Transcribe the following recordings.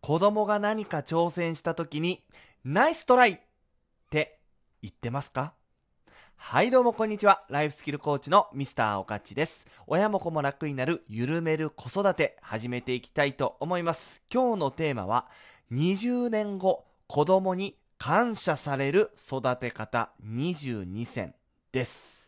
子供が何か挑戦した時に、ナイストライって言ってますかはいどうもこんにちは。ライフスキルコーチのミスターおかチです。親も子も楽になる緩める子育て始めていきたいと思います。今日のテーマは、20年後子供に感謝される育て方22選です。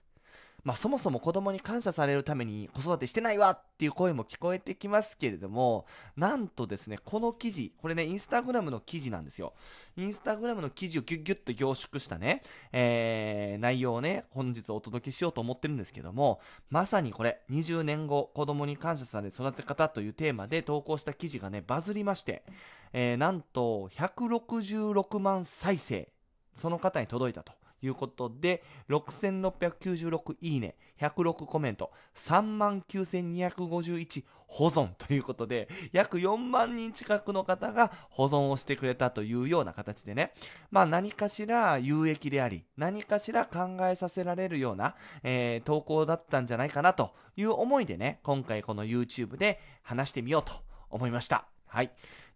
まあ、そもそも子供に感謝されるために子育てしてないわっていう声も聞こえてきますけれども、なんとですね、この記事、これね、インスタグラムの記事なんですよ。インスタグラムの記事をギュッギュッと凝縮したね、えー、内容をね、本日お届けしようと思ってるんですけども、まさにこれ、20年後、子供に感謝される育て方というテーマで投稿した記事がね、バズりまして、えー、なんと、166万再生、その方に届いたと。いうことで、6696いいね、106コメント、39251保存ということで、約4万人近くの方が保存をしてくれたというような形でね、まあ何かしら有益であり、何かしら考えさせられるような、えー、投稿だったんじゃないかなという思いでね、今回この YouTube で話してみようと思いました。はい。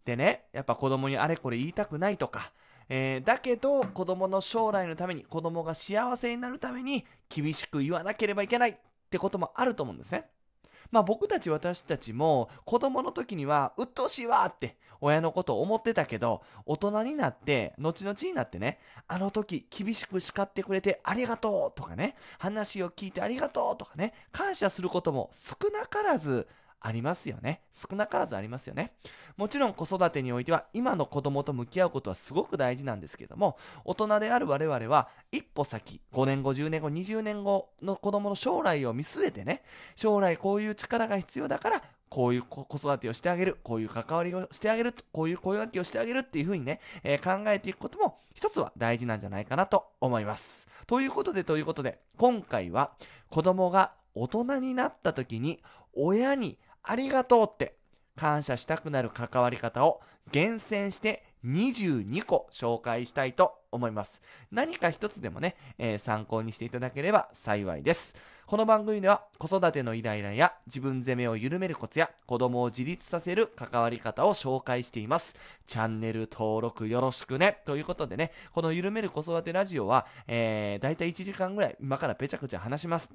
でね、やっぱ子供にあれこれ言いたくないとか、えー、だけど子供の将来のために子供が幸せになるために厳しく言わなければいけないってこともあると思うんですね。まあ僕たち私たちも子供の時には鬱陶しいわって親のことを思ってたけど大人になって後々になってねあの時厳しく叱ってくれてありがとうとかね話を聞いてありがとうとかね感謝することも少なからずありますよね。少なからずありますよね。もちろん子育てにおいては今の子供と向き合うことはすごく大事なんですけども、大人である我々は一歩先、5年後、10年後、20年後の子供の将来を見据えてね、将来こういう力が必要だから、こういう子育てをしてあげる、こういう関わりをしてあげる、こういう声掛けをしてあげるっていう風にね、えー、考えていくことも一つは大事なんじゃないかなと思います。ということで、ということで、今回は子供が大人になった時に親にありがとうって感謝したくなる関わり方を厳選して22個紹介したいと思います。何か一つでもね、えー、参考にしていただければ幸いです。この番組では子育てのイライラや自分責めを緩めるコツや子供を自立させる関わり方を紹介しています。チャンネル登録よろしくねということでね、この緩める子育てラジオは、えー、だいたい1時間ぐらい今からべちゃくちゃ話します。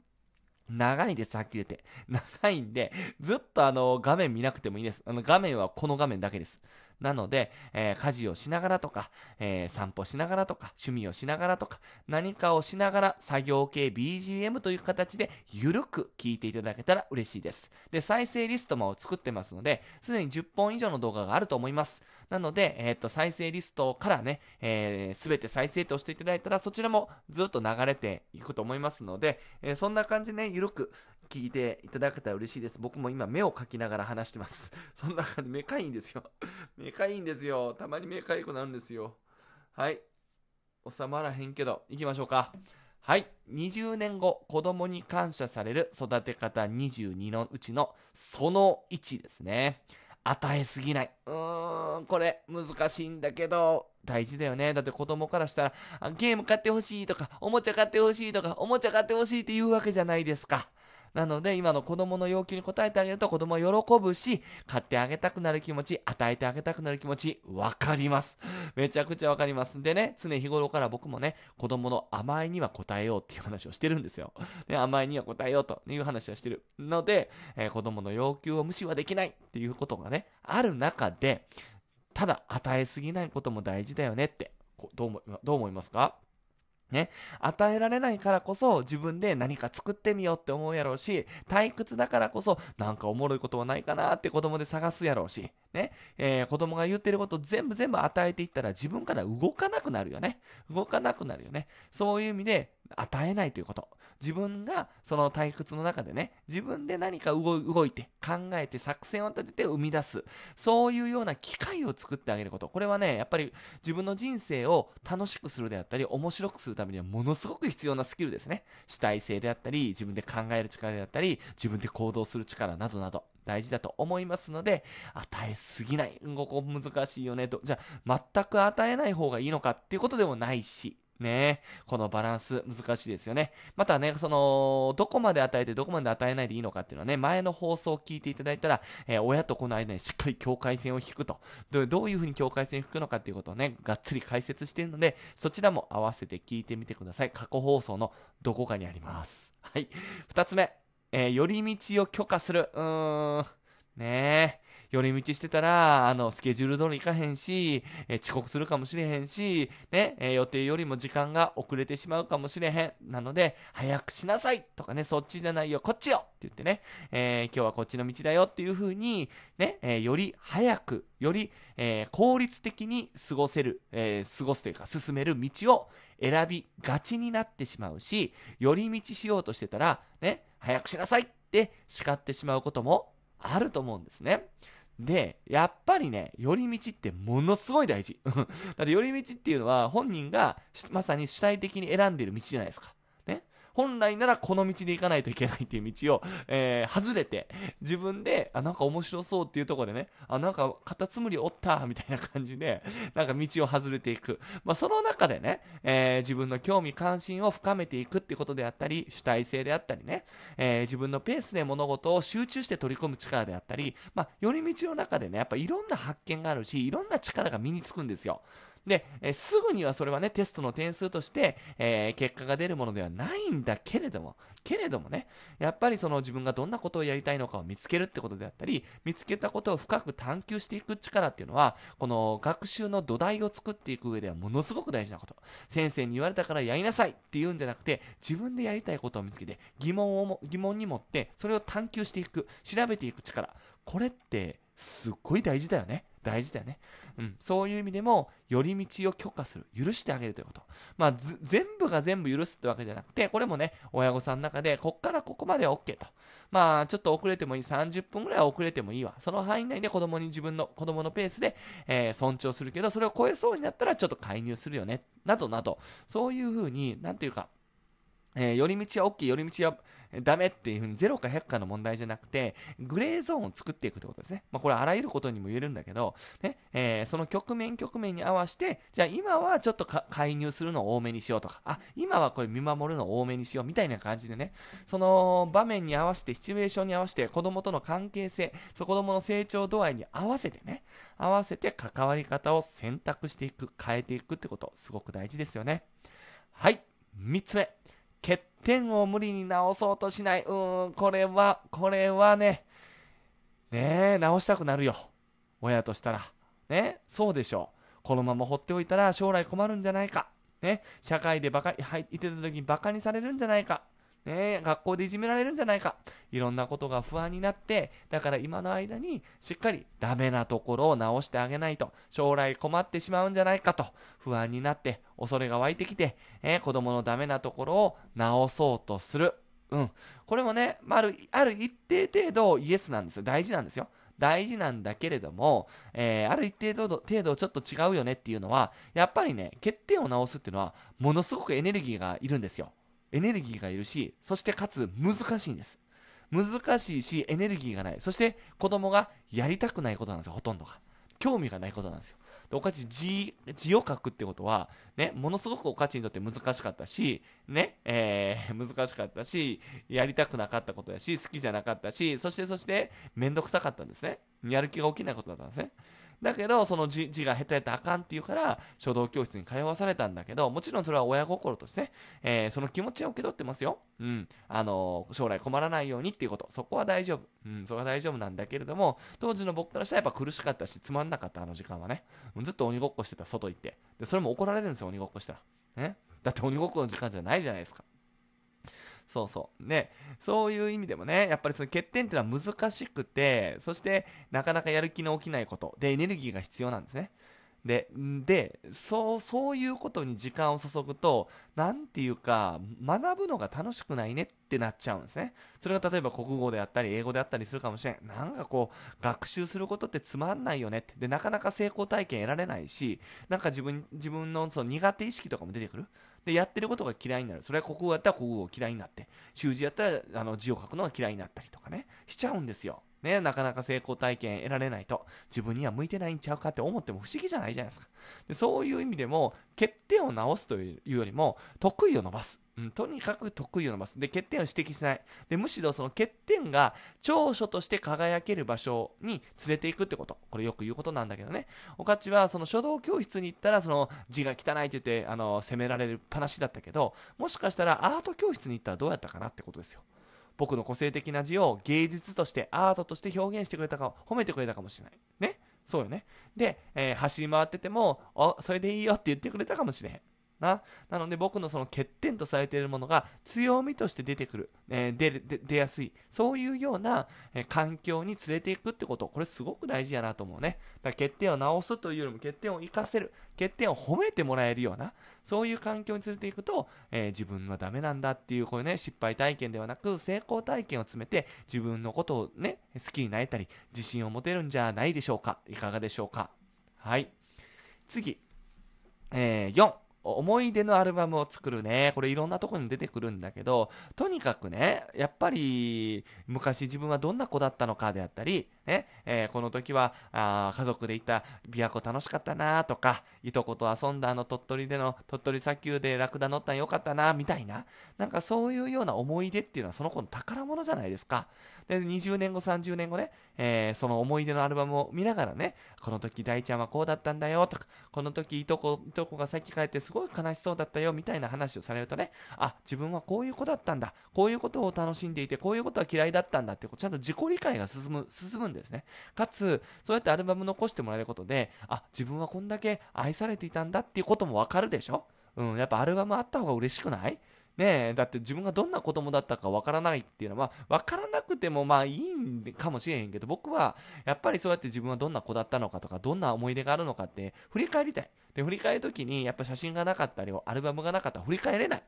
長いです、はっきり言って。長いんで、ずっとあの、画面見なくてもいいです。あの、画面はこの画面だけです。なので、えー、家事をしながらとか、えー、散歩しながらとか、趣味をしながらとか、何かをしながら作業系 BGM という形でゆるく聞いていただけたら嬉しいです。で、再生リストも作ってますので、すでに10本以上の動画があると思います。なので、えっ、ー、と、再生リストからね、えー、すべて再生としていただいたら、そちらもずっと流れていくと思いますので、えー、そんな感じでね、ゆるく、聞いていただけたら嬉しいです。僕も今目を描きながら話してます。そんな感じ、目かいんですよ。目かいんですよ。たまに目かいくなるんですよ。はい。収まらへんけど、行きましょうか。はい。20年後、子供に感謝される育て方22のうちのその1ですね。与えすぎない。うーん、これ難しいんだけど、大事だよね。だって子供からしたら、ゲーム買ってほしいとか、おもちゃ買ってほしいとか、おもちゃ買ってほしいって言うわけじゃないですか。なので今の子供の要求に応えてあげると子供は喜ぶし、買ってあげたくなる気持ち、与えてあげたくなる気持ち、わかります。めちゃくちゃわかります。でね、常日頃から僕もね、子供の甘えには応えようっていう話をしてるんですよ。ね、甘えには応えようという話をしてるので、えー、子供の要求を無視はできないっていうことがね、ある中で、ただ与えすぎないことも大事だよねって、どうどう思いますかね、与えられないからこそ自分で何か作ってみようって思うやろうし、退屈だからこそなんかおもろいことはないかなって子供で探すやろうし、ね、えー、子供が言ってること全部全部与えていったら自分から動かなくなるよね。動かなくなるよね。そういう意味で与えないということ。自分がその退屈の中でね、自分で何か動いて、考えて、作戦を立てて生み出す。そういうような機会を作ってあげること。これはね、やっぱり自分の人生を楽しくするであったり、面白くするためにはものすごく必要なスキルですね。主体性であったり、自分で考える力であったり、自分で行動する力などなど。大事だと思いますので、与えすぎない。ここ難しいよねと。じゃあ、全く与えない方がいいのかっていうことでもないし、ねこのバランス難しいですよね。またね、その、どこまで与えてどこまで与えないでいいのかっていうのはね、前の放送を聞いていただいたら、えー、親と子の間にしっかり境界線を引くと、どういうふうに境界線を引くのかっていうことをね、がっつり解説しているので、そちらも合わせて聞いてみてください。過去放送のどこかにあります。はい。二つ目、えー、寄り道を許可する。うーん。ねえ。寄り道してたら、あの、スケジュール通り行かへんし、えー、遅刻するかもしれへんし、ね、えー、予定よりも時間が遅れてしまうかもしれへん。なので、早くしなさいとかね、そっちじゃないよ、こっちよって言ってね、えー、今日はこっちの道だよっていう風に、ね、えー、より早く、より、えー、効率的に過ごせる、え過ごすというか進める道を選びがちになってしまうし、寄り道しようとしてたら、ね、早くしなさいって叱ってしまうこともあると思うんですね。で、やっぱりね、寄り道ってものすごい大事。だって寄り道っていうのは本人がまさに主体的に選んでる道じゃないですか。本来ならこの道で行かないといけないっていう道を、えー、外れて、自分で、あ、なんか面白そうっていうとこでね、あ、なんかカタツムリおった、みたいな感じで、なんか道を外れていく。まあ、その中でね、えー、自分の興味関心を深めていくってことであったり、主体性であったりね、えー、自分のペースで物事を集中して取り込む力であったり、まあ、寄り道の中でね、やっぱいろんな発見があるし、いろんな力が身につくんですよ。で、えすぐにはそれはね、テストの点数として、えー、結果が出るものではないんだけれども、けれどもね、やっぱりその自分がどんなことをやりたいのかを見つけるってことであったり、見つけたことを深く探求していく力っていうのは、この学習の土台を作っていく上ではものすごく大事なこと。先生に言われたからやりなさいっていうんじゃなくて、自分でやりたいことを見つけて、疑問をも、疑問に持って、それを探求していく、調べていく力。これって、すっごい大事だよね。大事だよね。うん。そういう意味でも、寄り道を許可する。許してあげるということ。まあ、全部が全部許すってわけじゃなくて、これもね、親御さんの中で、こっからここまでは OK と。まあ、ちょっと遅れてもいい。30分ぐらい遅れてもいいわ。その範囲内で子供に自分の、子供のペースで、えー、尊重するけど、それを超えそうになったら、ちょっと介入するよね。などなど。そういうふうに、なんていうか、えー、寄り道は OK、寄り道はダメっていうふうに0か100かの問題じゃなくて、グレーゾーンを作っていくってことですね。まあ、これあらゆることにも言えるんだけど、ね、えー、その局面局面に合わせて、じゃあ今はちょっと介入するのを多めにしようとか、あ、今はこれ見守るのを多めにしようみたいな感じでね、その場面に合わせて、シチュエーションに合わせて、子供との関係性、そ子供の成長度合いに合わせてね、合わせて関わり方を選択していく、変えていくってこと、すごく大事ですよね。はい、3つ目。欠点を無理に直そうとしない。うーん、これは、これはね、ねえ、直したくなるよ。親としたら。ね、そうでしょう。このまま放っておいたら将来困るんじゃないか。ね、社会でバカ、はい、いてた時にバカにされるんじゃないか。ね、学校でいじめられるんじゃないかいろんなことが不安になってだから今の間にしっかりダメなところを直してあげないと将来困ってしまうんじゃないかと不安になって恐れが湧いてきて、えー、子供のダメなところを直そうとする。うん、これもね、ある、ある一定程度イエスなんですよ。大事なんですよ。大事なんだけれども、えー、ある一定程度程度ちょっと違うよねっていうのは、やっぱりね、欠点を直すっていうのは、ものすごくエネルギーがいるんですよ。エネルギーがいるし、そしてかつ難しいんです。難しいし、エネルギーがない。そして子供がやりたくないことなんですよ、ほとんどが。興味がないことなんですよ。でおかち字字を書くってことは、ね、ものすごくおかちにとって難しかったし、ねえー、難しかったしやりたくなかったことやし好きじゃなかったしそしてそして面倒くさかったんですねやる気が起きないことだったんですねだけどその字が下手やったらあかんっていうから書道教室に通わされたんだけどもちろんそれは親心として、えー、その気持ちは受け取ってますよ、うんあのー、将来困らないようにっていうことそこは大丈夫、うん、それは大丈夫なんだけれども当時の僕からしたらやっぱ苦しかったしつまんなかったあの時間はねずっと鬼ごっこしてた外行ってでそれも怒られるんですよ鬼ごっこしたら、ね、だって鬼ごっこの時間じゃないじゃないですかそうそうねそういう意味でもねやっぱりその欠点っていうのは難しくてそしてなかなかやる気の起きないことでエネルギーが必要なんですねででそうそういうことに時間を注ぐと何ていうか学ぶのが楽しくないねってなっちゃうんですねそれが例えば国語であったり英語であったりするかもしれんなんかこう学習することってつまんないよねってでなかなか成功体験得られないしなんか自分自分のその苦手意識とかも出てくるで、やってることが嫌いになる。それは国語やったら国語を嫌いになって、習字やったらあの字を書くのが嫌いになったりとかね、しちゃうんですよ。ね、なかなか成功体験得られないと、自分には向いてないんちゃうかって思っても不思議じゃないじゃないですか。でそういう意味でも、欠点を直すというよりも、得意を伸ばす。うん、とにかく得意を伸ばす。で、欠点を指摘しない。で、むしろその欠点が長所として輝ける場所に連れていくってこと。これよく言うことなんだけどね。おかちは、その書道教室に行ったら、その字が汚いって言って、あの、責められる話だったけど、もしかしたらアート教室に行ったらどうやったかなってことですよ。僕の個性的な字を芸術としてアートとして表現してくれたか、褒めてくれたかもしれない。ね。そうよね。で、えー、走り回ってても、それでいいよって言ってくれたかもしれへん。な。なので僕のその欠点とされているものが強みとして出てくる。えー、出出やすい。そういうような、えー、環境に連れていくってこと。これすごく大事やなと思うね。だから欠点を直すというよりも欠点を生かせる。欠点を褒めてもらえるような。そういう環境に連れていくと、えー、自分はダメなんだっていう、こういうね、失敗体験ではなく、成功体験を詰めて自分のことをね、好きになれたり、自信を持てるんじゃないでしょうか。いかがでしょうか。はい。次。えー、4。思い出のアルバムを作るね。これいろんなとこに出てくるんだけど、とにかくね、やっぱり昔自分はどんな子だったのかであったり、ね、えー、この時はあ家族で行った琵琶湖楽しかったなとか、いとこと遊んだあの鳥取での鳥取砂丘でラクダ乗ったんよかったなみたいな、なんかそういうような思い出っていうのはその子の宝物じゃないですか。で、20年後、30年後ね、えー、その思い出のアルバムを見ながらね、この時大ちゃんはこうだったんだよとか、この時いとこ、いとこがさっき帰ってすごい悲しそうだったよみたいな話をされるとね、あ、自分はこういう子だったんだ、こういうことを楽しんでいて、こういうことは嫌いだったんだって、ちゃんと自己理解が進む、進むんです。ですね。かつ、そうやってアルバム残してもらえることで、あ、自分はこんだけ愛されていたんだっていうこともわかるでしょうん、やっぱアルバムあった方が嬉しくないねえ、だって自分がどんな子供だったかわからないっていうのは、わからなくてもまあいいんかもしれへんけど、僕はやっぱりそうやって自分はどんな子だったのかとか、どんな思い出があるのかって振り返りたい。で、振り返るときに、やっぱ写真がなかったり、アルバムがなかったら振り返れない。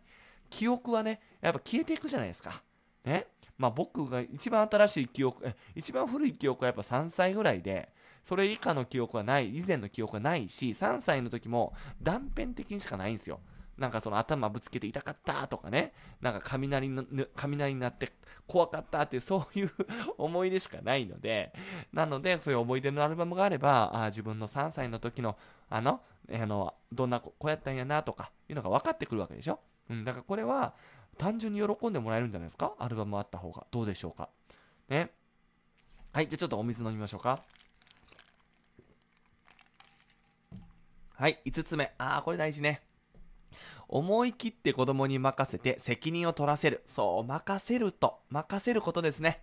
記憶はね、やっぱ消えていくじゃないですか。ね。まあ、僕が一番新しい記憶一番古い記憶はやっぱ3歳ぐらいでそれ以下の記憶はない以前の記憶はないし3歳の時も断片的にしかないんですよなんかその頭ぶつけて痛かったとかね、なんか雷の雷になって怖かったってそういう 思い出しかないので、なのでそういう思い出のアルバムがあれば、あ自分の3歳の時のあの、あの、どんな子やったんやなとかいうのが分かってくるわけでしょ。うん、だからこれは単純に喜んでもらえるんじゃないですかアルバムあった方が。どうでしょうか。ね。はい、じゃあちょっとお水飲みましょうか。はい、5つ目。ああ、これ大事ね。思い切って子供に任せて責任を取らせる。そう、任せると。任せることですね。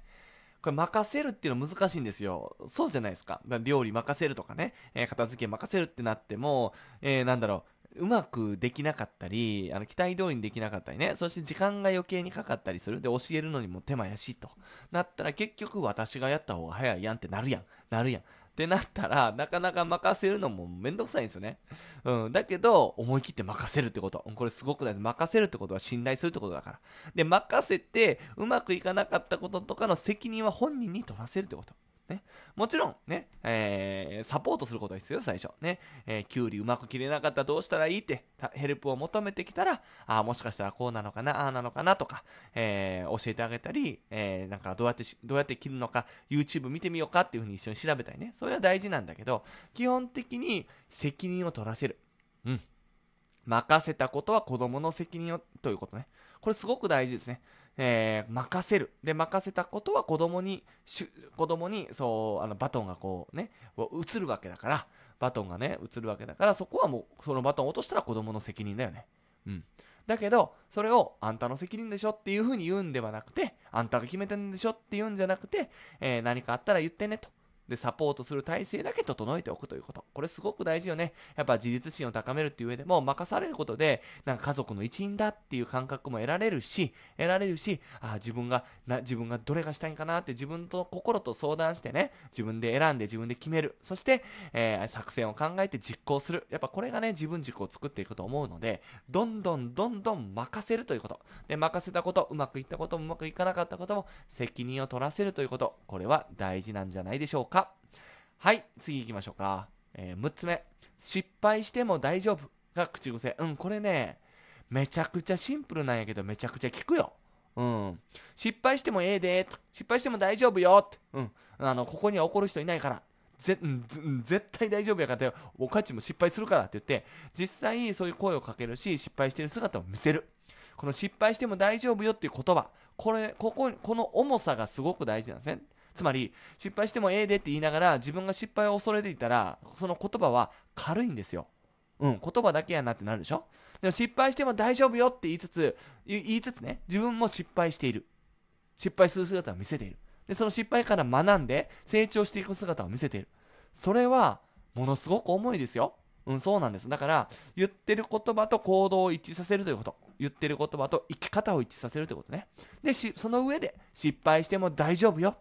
これ任せるっていうの難しいんですよ。そうじゃないですか。か料理任せるとかね、えー、片付け任せるってなっても、えー、なんだろう。うまくできなかったり、あの期待通りにできなかったりね、そして時間が余計にかかったりする。で、教えるのにも手間やしとなったら結局私がやった方が早いやんってなるやん、なるやん。ってなったら、なかなか任せるのもめんどくさいんですよね。うん。だけど、思い切って任せるってこと。これすごくないです。任せるってことは信頼するってことだから。で、任せて、うまくいかなかったこととかの責任は本人に取らせるってこと。ね。もちろん、ね、えー、サポートすることですよ、最初。ね。えー、キュウリうまく切れなかったらどうしたらいいって、ヘルプを求めてきたら、あもしかしたらこうなのかな、ああなのかなとか、えー、教えてあげたり、えー、なんかどうやって、どうやって切るのか、YouTube 見てみようかっていうふうに一緒に調べたりね。それは大事なんだけど、基本的に責任を取らせる。うん。任せたことは子供の責任を、ということね。これすごく大事ですね。えー、任せる。で、任せたことは子供に、子供に、そう、あの、バトンがこうね、移るわけだから、バトンがね、移るわけだから、そこはもう、そのバトン落としたら子供の責任だよね。うん。だけど、それを、あんたの責任でしょっていうふうに言うんではなくて、あんたが決めてんでしょって言うんじゃなくて、えー、何かあったら言ってねと。で、サポートする体制だけ整えておくということ。これすごく大事よね。やっぱ自立心を高めるっていう上でも、任されることで、なんか家族の一員だっていう感覚も得られるし、得られるし、あ自分がな、自分がどれがしたいんかなって自分と心と相談してね、自分で選んで自分で決める。そして、えー、作戦を考えて実行する。やっぱこれがね、自分軸を作っていくと思うので、どんどんどんどん任せるということ。で、任せたこと、うまくいったこともうまくいかなかったことも、責任を取らせるということ。これは大事なんじゃないでしょうか。はい次行きましょうか、えー、6つ目失敗しても大丈夫が口癖うんこれねめちゃくちゃシンプルなんやけどめちゃくちゃ効くようん、失敗してもええで失敗しても大丈夫よって、うん、あのここには怒る人いないからぜ、ん、絶対大丈夫やからっておかちも失敗するからって言って実際そういう声をかけるし失敗してる姿を見せるこの失敗しても大丈夫よっていう言葉これこここの重さがすごく大事なんですねつまり失敗してもええでって言いながら自分が失敗を恐れていたらその言葉は軽いんですよ。うん、言葉だけやなってなるでしょでも失敗しても大丈夫よって言いつつ、言いつつね、自分も失敗している。失敗する姿を見せている。で、その失敗から学んで成長していく姿を見せている。それは、ものすごく重いですよ。うん、そうなんです。だから、言ってる言葉と行動を一致させるということ。言ってる言葉と生き方を一致させるということね。で、その上で、失敗しても大丈夫よ。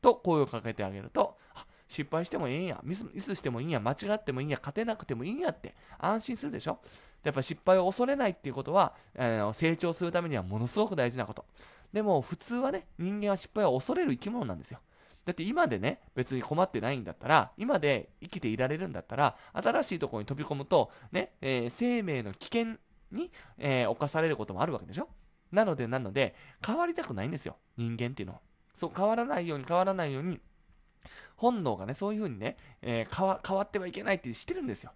と声をかけてあげると、あ失敗してもいいんやミス、ミスしてもいいんや、間違ってもいいんや、勝てなくてもいいんやって安心するでしょ。やっぱ失敗を恐れないっていうことは、えー、成長するためにはものすごく大事なこと。でも普通はね、人間は失敗を恐れる生き物なんですよ。だって今でね、別に困ってないんだったら、今で生きていられるんだったら、新しいところに飛び込むと、ね、えー、生命の危険に、えー、侵されることもあるわけでしょなので、なので、変わりたくないんですよ。人間っていうのは。そう変わらないように変わらないように本能がねそういう風にね、えー、変わ変わってはいけないってしてるんですよ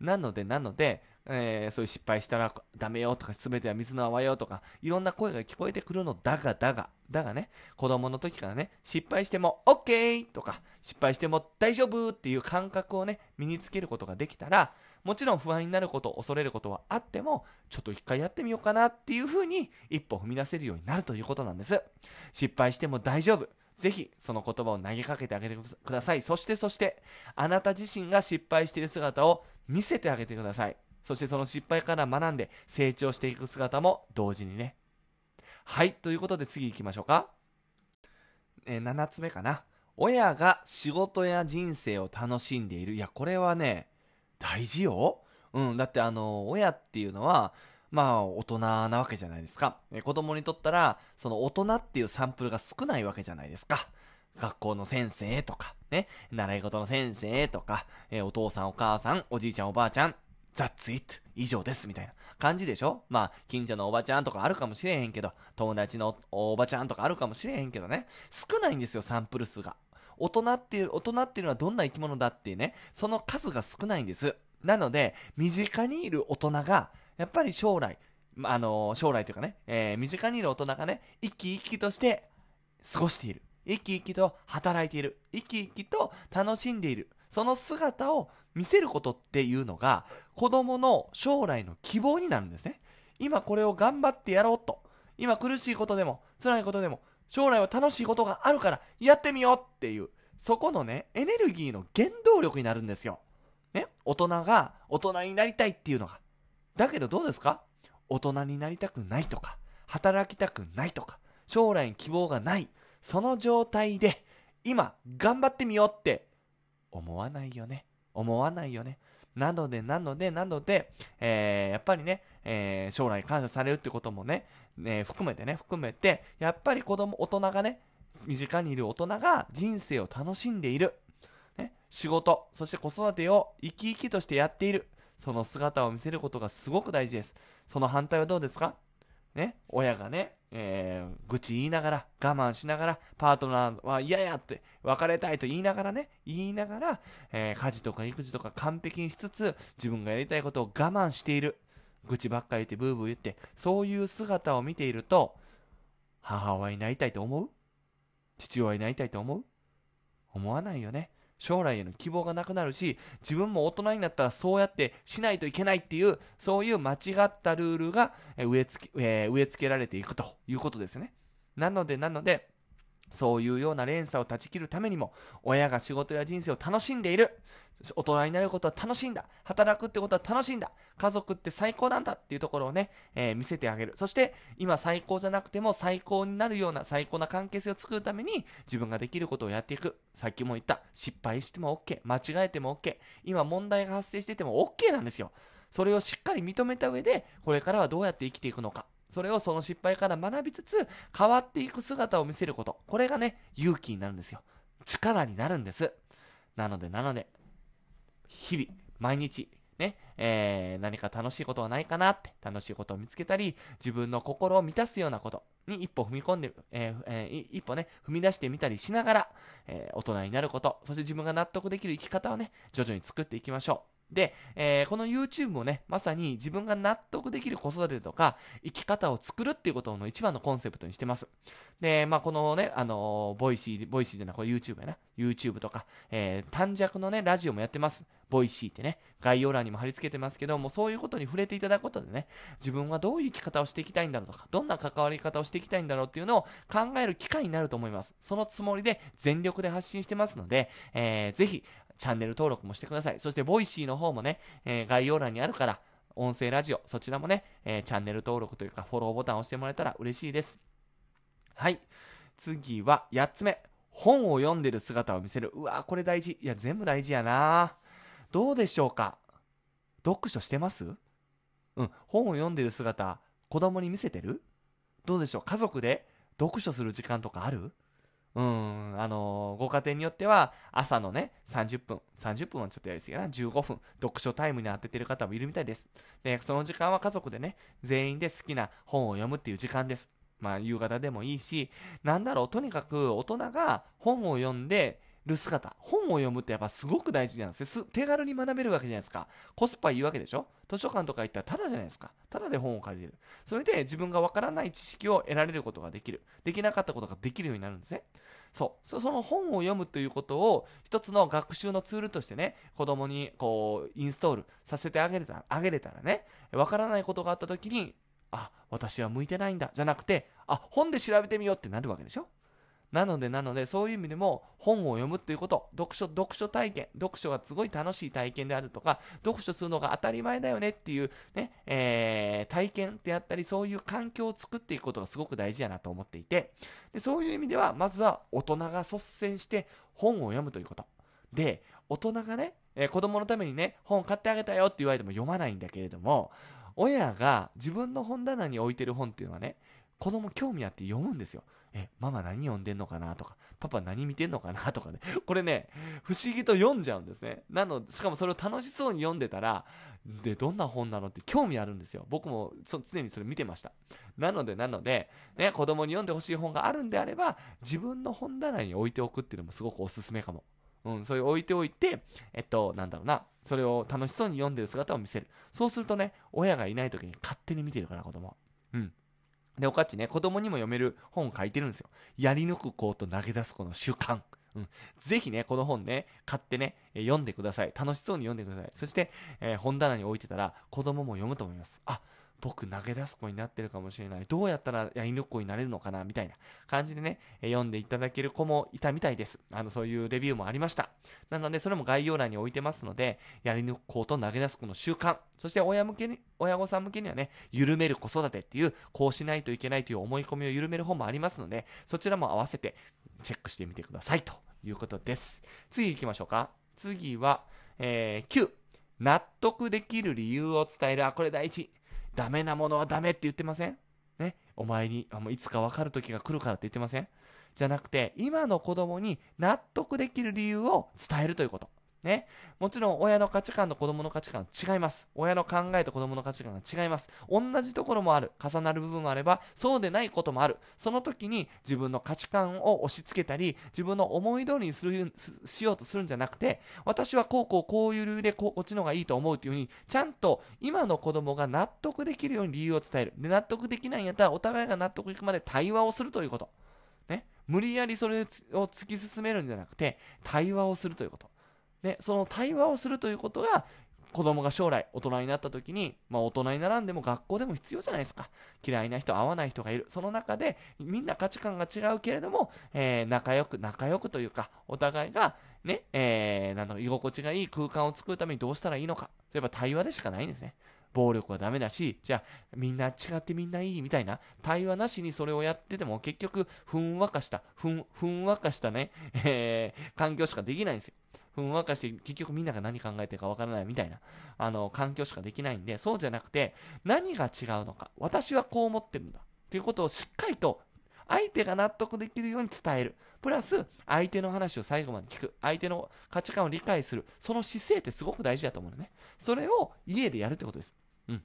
なのでなので、えー、そういう失敗したらダメよとか全ては水の泡よとかいろんな声が聞こえてくるのだがだがだがね子供の時からね失敗しても OK とか失敗しても大丈夫っていう感覚をね身につけることができたらもちろん不安になること恐れることはあってもちょっと一回やってみようかなっていうふうに一歩踏み出せるようになるということなんです失敗しても大丈夫ぜひその言葉を投げかけてあげてくださいそしてそしてあなた自身が失敗している姿を見せてあげてくださいそしてその失敗から学んで成長していく姿も同時にねはいということで次行きましょうか、えー、7つ目かな親が仕事や人生を楽しんでいるいやこれはね大事よ。うん、だってあの、親っていうのは、まあ、大人なわけじゃないですか。子供にとったら、その大人っていうサンプルが少ないわけじゃないですか。学校の先生とか、ね、習い事の先生とか、えー、お父さんお母さん、おじいちゃんおばあちゃん、that's it 以上ですみたいな感じでしょまあ、近所のおばちゃんとかあるかもしれへんけど、友達のおばちゃんとかあるかもしれへんけどね、少ないんですよ、サンプル数が。大人っていう、大人っていうのはどんな生き物だっていうね、その数が少ないんです。なので、身近にいる大人が、やっぱり将来、あのー、将来というかね、えー、身近にいる大人がね、生き生きとして過ごしている。生き生きと働いている。生き生きと楽しんでいる。その姿を見せることっていうのが、子供の将来の希望になるんですね。今これを頑張ってやろうと。今苦しいことでも、辛いことでも、将来は楽しいことがあるからやってみようっていう、そこのね、エネルギーの原動力になるんですよ。ね、大人が大人になりたいっていうのが。だけどどうですか大人になりたくないとか、働きたくないとか、将来に希望がない、その状態で、今、頑張ってみようって思わないよね。思わないよね。なので、なので、なので、えー、やっぱりね、えー、将来感謝されるってこともね、ね、含めてね、含めて、やっぱり子供、大人がね、身近にいる大人が人生を楽しんでいる。ね、仕事、そして子育てを生き生きとしてやっている。その姿を見せることがすごく大事です。その反対はどうですかね、親がね、えー、愚痴言いながら、我慢しながら、パートナーは嫌やって、別れたいと言いながらね、言いながら、えー、家事とか育児とか完璧にしつつ、自分がやりたいことを我慢している。愚痴ばっかり言ってブーブー言ってそういう姿を見ていると母親になりたいと思う父親になりたいと思う思わないよね将来への希望がなくなるし自分も大人になったらそうやってしないといけないっていうそういう間違ったルールが植え付け,、えー、植え付けられていくということですねなのでなのでそういうような連鎖を断ち切るためにも、親が仕事や人生を楽しんでいる。大人になることは楽しいんだ。働くってことは楽しいんだ。家族って最高なんだっていうところをね、えー、見せてあげる。そして、今最高じゃなくても最高になるような最高な関係性を作るために自分ができることをやっていく。さっきも言った。失敗しても OK。間違えても OK。今問題が発生してても OK なんですよ。それをしっかり認めた上で、これからはどうやって生きていくのか。それをその失敗から学びつつ、変わっていく姿を見せること。これがね、勇気になるんですよ。力になるんです。なので、なので、日々、毎日、ね、えー、何か楽しいことはないかなって、楽しいことを見つけたり、自分の心を満たすようなことに一歩踏み込んで、えーえー、一歩ね、踏み出してみたりしながら、えー、大人になること、そして自分が納得できる生き方をね、徐々に作っていきましょう。で、えー、この YouTube もね、まさに自分が納得できる子育てとか、生き方を作るっていうことの一番のコンセプトにしてます。で、まあ、このね、あのボイシー、ボイシーじゃない、これ YouTube やな。YouTube とか、えー、短尺のね、ラジオもやってます。ボイシーってね、概要欄にも貼り付けてますけども、そういうことに触れていただくことでね、自分はどういう生き方をしていきたいんだろうとか、どんな関わり方をしていきたいんだろうっていうのを考える機会になると思います。そのつもりで全力で発信してますので、えー、ぜひ、チャンネル登録もしてください。そして、ボイシーの方もね、えー、概要欄にあるから、音声ラジオ、そちらもね、えー、チャンネル登録というか、フォローボタンを押してもらえたら嬉しいです。はい。次は、8つ目。本を読んでる姿を見せる。うわー、これ大事。いや、全部大事やなどうでしょうか読書してますうん、本を読んでる姿、子供に見せてるどうでしょう家族で読書する時間とかあるうん、あのー、ご家庭によっては朝のね、30分、30分はちょっとやりすぎかな、15分、読書タイムに当ててる方もいるみたいです。で、その時間は家族でね、全員で好きな本を読むっていう時間です。まあ、夕方でもいいし、なんだろう、とにかく大人が本を読んで、る姿本を読むってやっぱすごく大事なんですよ手軽に学べるわけじゃないですかコスパいいわけでしょ図書館とか行ったらただじゃないですかただで本を借りれるそれで自分がわからない知識を得られることができるできなかったことができるようになるんですねそうその本を読むということを一つの学習のツールとしてね子供にこうインストールさせてあげれたあげれたらねわからないことがあった時にあ私は向いてないんだじゃなくてあ本で調べてみようってなるわけでしょなので、なので、そういう意味でも、本を読むということ、読書、読書体験、読書がすごい楽しい体験であるとか、読書するのが当たり前だよねっていうね、えー、体験ってあったり、そういう環境を作っていくことがすごく大事やなと思っていて、でそういう意味では、まずは大人が率先して本を読むということ。で、大人がね、えー、子供のためにね、本買ってあげたよって言われても読まないんだけれども、親が自分の本棚に置いてる本っていうのはね、子供興味あって読むんですよ。え、ママ何読んでんのかなとか、パパ何見てんのかなとかね、これね、不思議と読んじゃうんですね。なので、しかもそれを楽しそうに読んでたら、で、どんな本なのって興味あるんですよ。僕もそ常にそれ見てました。なので、なので、ね、子供に読んでほしい本があるんであれば、自分の本棚に置いておくっていうのもすごくおすすめかも。うん、そういう置いておいて、えっと、なんだろうな、それを楽しそうに読んでる姿を見せる。そうするとね、親がいない時に勝手に見てるから、子供。うん。で、おかっちね、子供にも読める本を書いてるんですよ。やり抜く子と投げ出す子の習慣。うん、ぜひね、この本ね、買ってね、え読んでください。楽しそうに読んでください。そして、えー、本棚に置いてたら、子供も読むと思います。あ、僕投げ出す子になってるかもしれない。どうやったら犬っ子になれるのかなみたいな感じでね、読んでいただける子もいたみたいです。あの、そういうレビューもありました。なので、それも概要欄に置いてますので、やり抜く子と投げ出す子の習慣、そして親向けに、親御さん向けにはね、緩める子育てっていう、こうしないといけないという思い込みを緩める本もありますので、そちらも合わせてチェックしてみてくださいということです。次行きましょうか。次は、えー、9。納得できる理由を伝える。あ、これ第一。ダメなものはダメって言ってませんね。お前に、あもいつか分かる時が来るからって言ってませんじゃなくて、今の子供に納得できる理由を伝えるということ。ね、もちろん親の価値観と子供の価値観は違います。親の考えと子供の価値観が違います。同じところもある。重なる部分もあれば、そうでないこともある。その時に自分の価値観を押し付けたり、自分の思い通りにするしようとするんじゃなくて、私はこうこうこういう理由でこっちの方がいいと思うというふうに、ちゃんと今の子供が納得できるように理由を伝える。で納得できないんやったら、お互いが納得いくまで対話をするということ。ね、無理やりそれを突き進めるんじゃなくて、対話をするということ。でその対話をするということが子供が将来大人になった時に、まあ、大人にならんでも学校でも必要じゃないですか嫌いな人合わない人がいるその中でみんな価値観が違うけれども、えー、仲良く仲良くというかお互いがね、えー、なの居心地がいい空間を作るためにどうしたらいいのかそえば対話でしかないんですね暴力はダメだし、じゃあみんな違ってみんないいみたいな、対話なしにそれをやってても結局、ふんわかした、ふん、ふんわかしたね、えー、環境しかできないんですよ。ふんわかして結局みんなが何考えてるかわからないみたいなあの環境しかできないんでそうじゃなくて何が違うのか私はこう思ってるんだということをしっかりと相手が納得できるように伝える。プラス、相手の話を最後まで聞く。相手の価値観を理解する。その姿勢ってすごく大事だと思うのね。それを家でやるってことです。うん。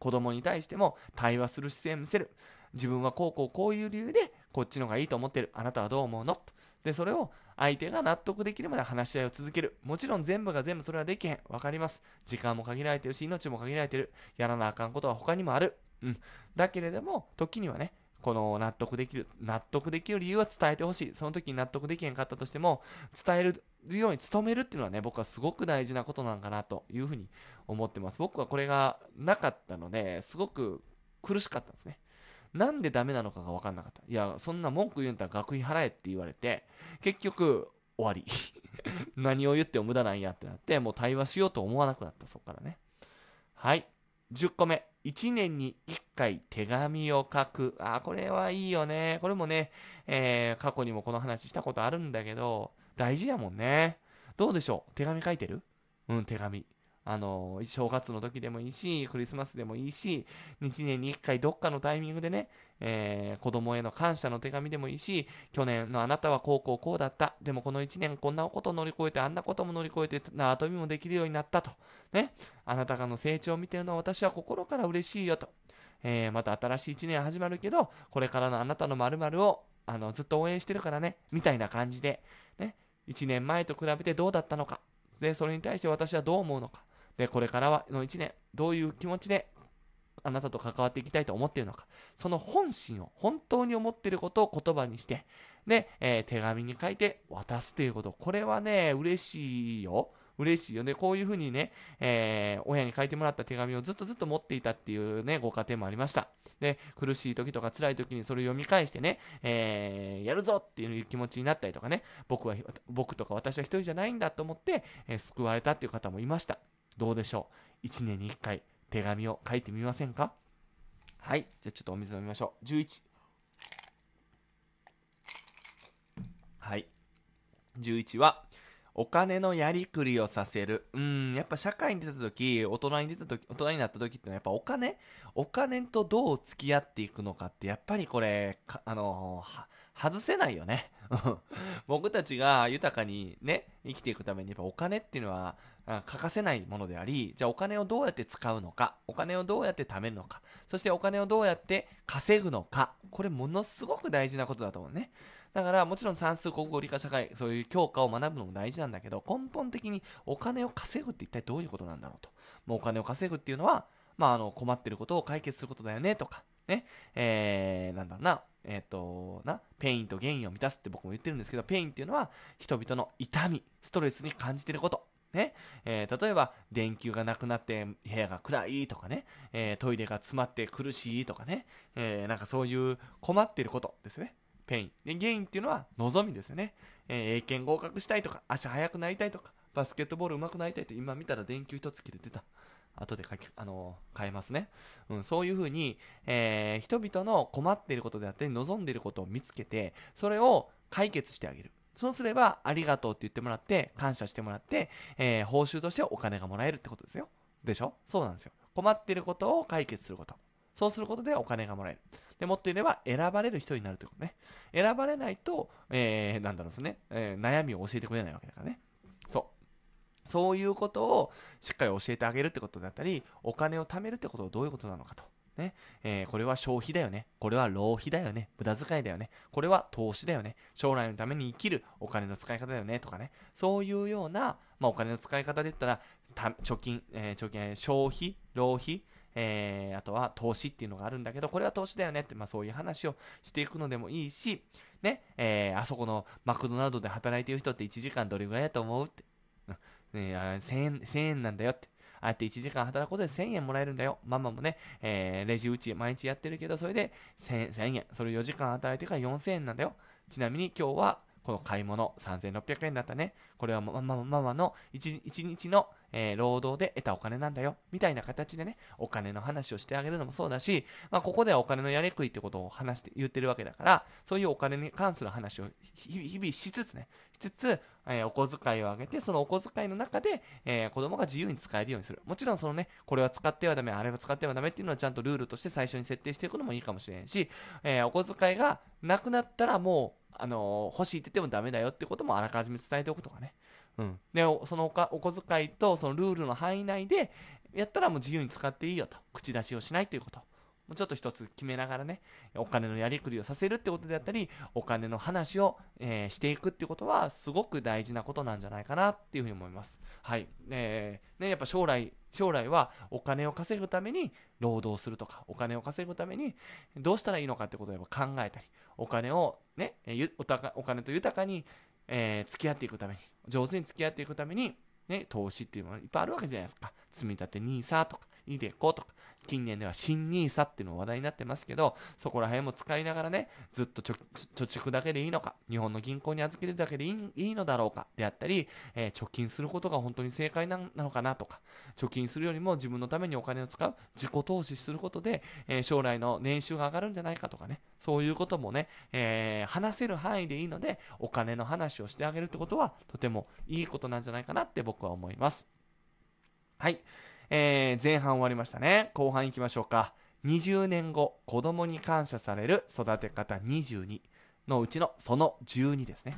子供に対しても対話する姿勢を見せる。自分はこうこうこういう理由でこっちのがいいと思ってる。あなたはどう思うのとで、それを相手が納得できるまで話し合いを続ける。もちろん全部が全部それはできへん。わかります。時間も限られてるし、命も限られてる。やらなあかんことは他にもある。うん。だけれども、時にはね、この納得できる、納得できる理由は伝えてほしい。その時に納得できへんかったとしても、伝えるように努めるっていうのはね、僕はすごく大事なことなんかなというふうに思ってます。僕はこれがなかったので、すごく苦しかったんですね。なんでダメなのかが分かんなかった。いや、そんな文句言うんだったら学費払えって言われて、結局、終わり。何を言っても無駄なんやってなって、もう対話しようと思わなくなった、そっからね。はい。10個目。1年に1回手紙を書く。あ、これはいいよね。これもね、えー、過去にもこの話したことあるんだけど、大事やもんね。どうでしょう手紙書いてるうん、手紙。あの、正月の時でもいいし、クリスマスでもいいし、日年に1回どっかのタイミングでね、えー、子供への感謝の手紙でもいいし、去年のあなたはこうこうこうだった。でもこの1年こんなことを乗り越えて、あんなことも乗り越えて、縄跳びもできるようになったと。ね。あなたがの成長を見てるのは私は心から嬉しいよと。えー、また新しい1年始まるけど、これからのあなたの〇〇を、あの、ずっと応援してるからね、みたいな感じで、ね。1年前と比べてどうだったのか。で、それに対して私はどう思うのか。で、これからはの1年、どういう気持ちであなたと関わっていきたいと思っているのか、その本心を、本当に思っていることを言葉にして、で、えー、手紙に書いて渡すということ。これはね、嬉しいよ。嬉しいよね。こういうふうにね、えー、親に書いてもらった手紙をずっとずっと持っていたっていうね、ご家庭もありました。で、苦しい時とか辛い時にそれを読み返してね、えー、やるぞっていう気持ちになったりとかね、僕は、僕とか私は一人じゃないんだと思って、えー、救われたっていう方もいました。どうでしょう。1年に1回手紙を書いてみませんかはい。じゃあちょっとお水飲みましょう。11。はい。11は、お金のやりくりをさせる。うん、やっぱ社会に出た時、大人に出た時、大人になった時ってのはやっぱお金お金とどう付き合っていくのかって、やっぱりこれ、あの外せないよね。僕たちが豊かにね、生きていくためにやっぱお金っていうのは欠かせないものであり、じゃあお金をどうやって使うのか、お金をどうやって貯めるのか、そしてお金をどうやって稼ぐのか、これものすごく大事なことだと思うね。だからもちろん算数、国語、理科、社会、そういう教科を学ぶのも大事なんだけど、根本的にお金を稼ぐって一体どういうことなんだろうと。もうお金を稼ぐっていうのは、まあ、あの、困ってることを解決することだよね、とか、ね、えー、なんだろうな、えっ、ー、と、な、ペインと原因を満たすって僕も言ってるんですけど、ペインっていうのは、人々の痛み、ストレスに感じてること。ね、えー、例えば、電球がなくなって部屋が暗いとかね、えー、トイレが詰まって苦しいとかね、えー、なんかそういう困ってることですね。ペイン。で、ゲインっていうのは望みですね。えー、英検合格したいとか、足速くなりたいとか、バスケットボール上手くなりたいって、今見たら電球一つ切れてた。後で書き、あのー、変えますね。うん、そういうふうに、えー、人々の困っていることであって、望んでいることを見つけて、それを解決してあげる。そうすれば、ありがとうって言ってもらって、感謝してもらって、えー、報酬としてお金がもらえるってことですよ。でしょそうなんですよ。困っていることを解決すること。そうすることでお金がもらえる。でもっと言えば選ばれる人になるということね選ばれないと、えー、なんだろうですね、えー、悩みを教えてくれないわけだからねそうそういうことをしっかり教えてあげるってことだったり、お金を貯めるってことはどういうことなのかと。ね。えー、これは消費だよね。これは浪費だよね。無駄遣いだよね。これは投資だよね。将来のために生きるお金の使い方だよね。とかね。そういうような、まあ、お金の使い方で言ったら、貯金、えー、貯金、消費、浪費、えー、あとは投資っていうのがあるんだけど、これは投資だよねって、まあそういう話をしていくのでもいいし、ね、えー、あそこのマクドナルドで働いてる人って1時間どれぐらいやと思うって。ね、あれ1000円、1000円なんだよって。ああやって1時間働くことで1000円もらえるんだよ。ママもね、えー、レジ打ち毎日やってるけど、それで 1000, 1000円。それ4時間働いてから4000円なんだよ。ちなみに今日はこの買い物3600円だったね。これはママママの一日の、えー、労働で得たお金なんだよ。みたいな形でね、お金の話をしてあげるのもそうだし、まあ、ここではお金のやりくりってことを話して言ってるわけだから、そういうお金に関する話を日々しつつね、しつつ、えー、お小遣いをあげて、そのお小遣いの中で、えー、子供が自由に使えるようにする。もちろんそのね、これは使ってはダメ、あれは使ってはダメっていうのはちゃんとルールとして最初に設定していくのもいいかもしれんし、えー、お小遣いがなくなったらもう、あの欲しいって言ってもダメだよってこともあらかじめ伝えておくとかね。うん、でそのおかお小遣いとそのルールの範囲内でやったらもう自由に使っていいよと口出しをしないということもうちょっと一つ決めながらねお金のやりくりをさせるってことであったりお金の話を、えー、していくってことはすごく大事なことなんじゃないかなっていうふうに思いますはいえー、ねやっぱ将来将来はお金を稼ぐために労働するとか、お金を稼ぐために、どうしたらいいのかってことをやっぱ考えたり、お金をね、おたかお金と豊かに、えー、付き合っていくために、上手に付き合っていくために、ね、投資っていうものがいっぱいあるわけじゃないですか。積み立て NISA とか、イデコとか、近年では新 nisa っていうのも話題になってますけど、そこら辺も使いながらね、ずっと貯蓄だけでいいのか、日本の銀行に預けるだけでいいいいのだろうか、であったり、えー、貯金することが本当に正解なのかなとか、貯金するよりも自分のためにお金を使う、自己投資することで、えー、将来の年収が上がるんじゃないかとかね、そういうこともね、えー、話せる範囲でいいので、お金の話をしてあげるってことは、とてもいいことなんじゃないかなって僕は思います。はい。えー、前半終わりましたね。後半行きましょうか。20年後、子供に感謝される育て方22のうちのその12ですね。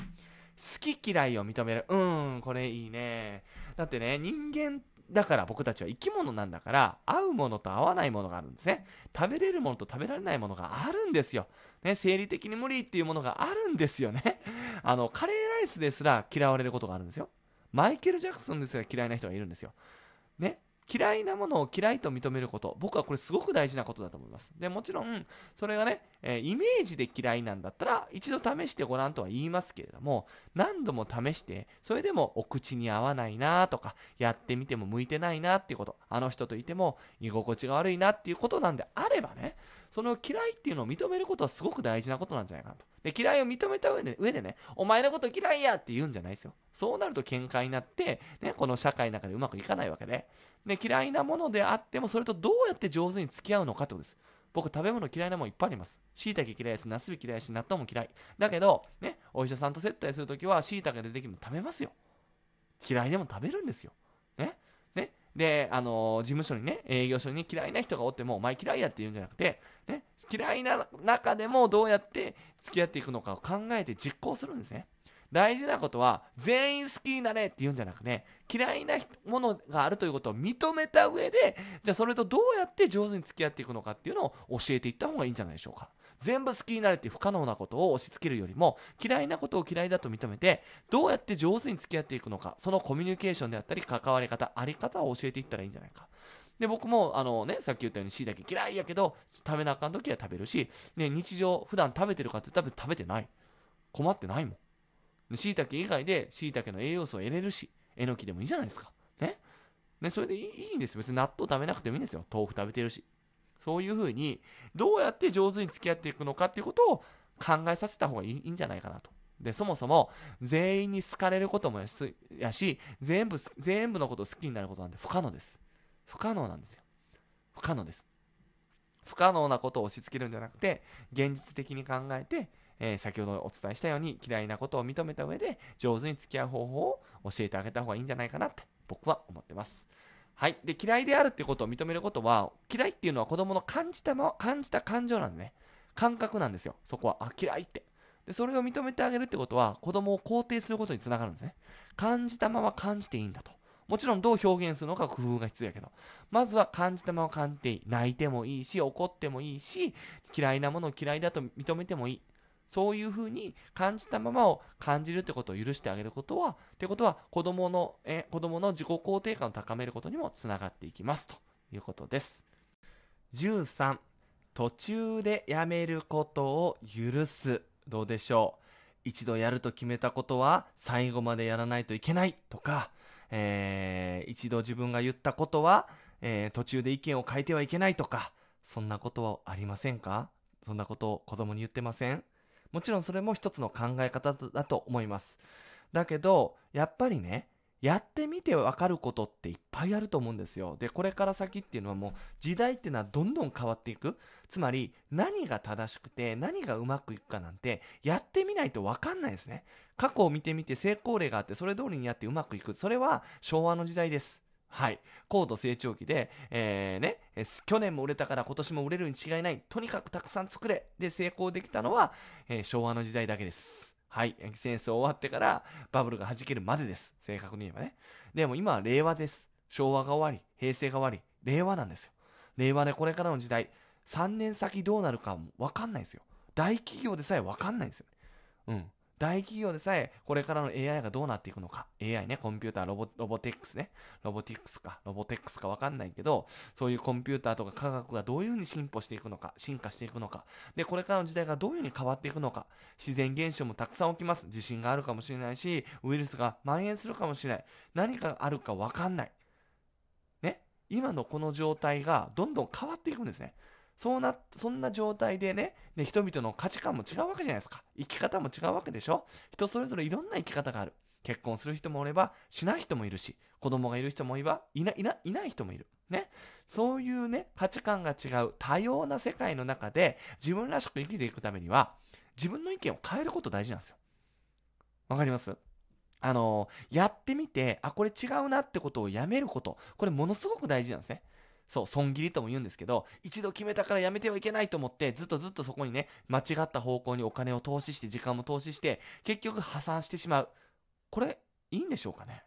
好き嫌いを認める。うん、これいいね。だってね、人間だから僕たちは生き物なんだから、合うものと合わないものがあるんですね。食べれるものと食べられないものがあるんですよ。ね、生理的に無理っていうものがあるんですよね。あの、カレーライスですら嫌われることがあるんですよ。マイケル・ジャクソンですら嫌いな人がいるんですよ。ね、嫌いなものを嫌いと認めること、僕はこれすごく大事なことだと思います。で、もちろん、それがね、えイメージで嫌いなんだったら、一度試してごらんとは言いますけれども、何度も試して、それでもお口に合わないなとか、やってみても向いてないなっていうこと、あの人といても居心地が悪いなっていうことなんであればね、その嫌いっていうのを認めることはすごく大事なことなんじゃないかなと。で、嫌いを認めた上で上でね、お前のこと嫌いやって言うんじゃないですよ。そうなると喧嘩になって、ね、この社会の中でうまくいかないわけで。で、嫌いなものであっても、それとどうやって上手に付き合うのかってことです。僕食べ物嫌いなもんいっぱいあります。椎茸嫌いです。茄子嫌いし、納豆も嫌い。だけど、ね、お医者さんと接待するときは、椎茸が出てきても食べますよ。嫌いでも食べるんですよ。ね。ね。で、あのー、事務所にね、営業所に嫌いな人がおっても、お前嫌いやって言うんじゃなくて、ね、嫌いな中でもどうやって付き合っていくのかを考えて実行するんですね。大事なことは、全員好きになれって言うんじゃなくて、嫌いなものがあるということを認めた上で、じゃあそれとどうやって上手に付き合っていくのかっていうのを教えていった方がいいんじゃないでしょうか。全部好きになるって不可能なことを押し付けるよりも嫌いなことを嫌いだと認めてどうやって上手に付き合っていくのかそのコミュニケーションであったり関わり方あり方を教えていったらいいんじゃないかで、僕も、あのね、さっき言ったように椎茸嫌いやけど、食べなあかん時は食べるし、ね、日常、普段食べてるかって多分食べてない。困ってないもん。しいたけ以外でしいたけの栄養素を得れるし、えのきでもいいじゃないですか。ね。ね、それでいいんですよ。別に納豆食べなくてもいいんですよ。豆腐食べてるし。そういうふうに、どうやって上手に付き合っていくのかっていうことを考えさせた方がいいんじゃないかなと。で、そもそも、全員に好かれることもやし、全部、全部のことを好きになることなんて不可能です。不可能なんですよ。不可能です。不可能なことを押し付けるんじゃなくて、現実的に考えて、えー、先ほどお伝えしたように嫌いなことを認めた上で上手に付き合う方法を教えてあげた方がいいんじゃないかなって僕は思ってます。はい。で、嫌いであるってことを認めることは、嫌いっていうのは子供の感じた、ま、感じた感情なんでね。感覚なんですよ。そこは。あ、嫌いって。で、それを認めてあげるってことは、子供を肯定することにつながるんですね。感じたまま感じていいんだと。もちろんどう表現するのか工夫が必要やけど、まずは感じたまま感じていい。泣いてもいいし、怒ってもいいし、嫌いなものを嫌いだと認めてもいい。そういうふうに感じたままを感じるってことを許してあげることは、ってことは子供の、え、子供の自己肯定感を高めることにもつながっていきます。ということです。13、途中でやめることを許す。どうでしょう一度やると決めたことは最後までやらないといけないとか、えー、一度自分が言ったことは、えー、途中で意見を変えてはいけないとか、そんなことはありませんかそんなことを子供に言ってませんもちろんそれも一つの考え方だと思います。だけど、やっぱりね、やってみて分かることっていっぱいあると思うんですよ。で、これから先っていうのはもう時代っていうのはどんどん変わっていく。つまり何が正しくて何がうまくいくかなんてやってみないと分かんないですね。過去を見てみて成功例があってそれ通りにやってうまくいく。それは昭和の時代です。はい。高度成長期で、えー、ね、去年も売れたから今年も売れるに違いない。とにかくたくさん作れ。で、成功できたのは、えー、昭和の時代だけです。はい。セン終わってからバブルが弾けるまでです。正確に言えばね。でも今は令和です。昭和が終わり、平成が終わり、令和なんですよ。令和で、これからの時代、3年先どうなるかわかんないですよ。大企業でさえわかんないですよ。うん。大企業でさえ、これからの AI がどうなっていくのか。AI ね、コンピューター、ロボ、ロボテックスね。ロボティックスか、ロボテックスかわかんないけど、そういうコンピューターとか科学がどういうふうに進歩していくのか、進化していくのか。で、これからの時代がどういうふうに変わっていくのか。自然現象もたくさん起きます。地震があるかもしれないし、ウイルスが蔓延するかもしれない。何かがあるかわかんない。ね。今のこの状態がどんどん変わっていくんですね。そうな、そんな状態でね、ね、人々の価値観も違うわけじゃないですか。生き方も違うわけでしょ人それぞれいろんな生き方がある。結婚する人もおれば、しない人もいるし、子供がいる人もいれば、いな、いな、いない人もいる。ね。そういうね、価値観が違う多様な世界の中で、自分らしく生きていくためには、自分の意見を変えること大事なんですよ。わかりますあのやってみて、あ、これ違うなってことをやめること。これものすごく大事なんですね。そう、損切りとも言うんですけど、一度決めたからやめてはいけないと思って、ずっとずっとそこにね、間違った方向にお金を投資して、時間も投資して、結局破産してしまう。これ、いいんでしょうかね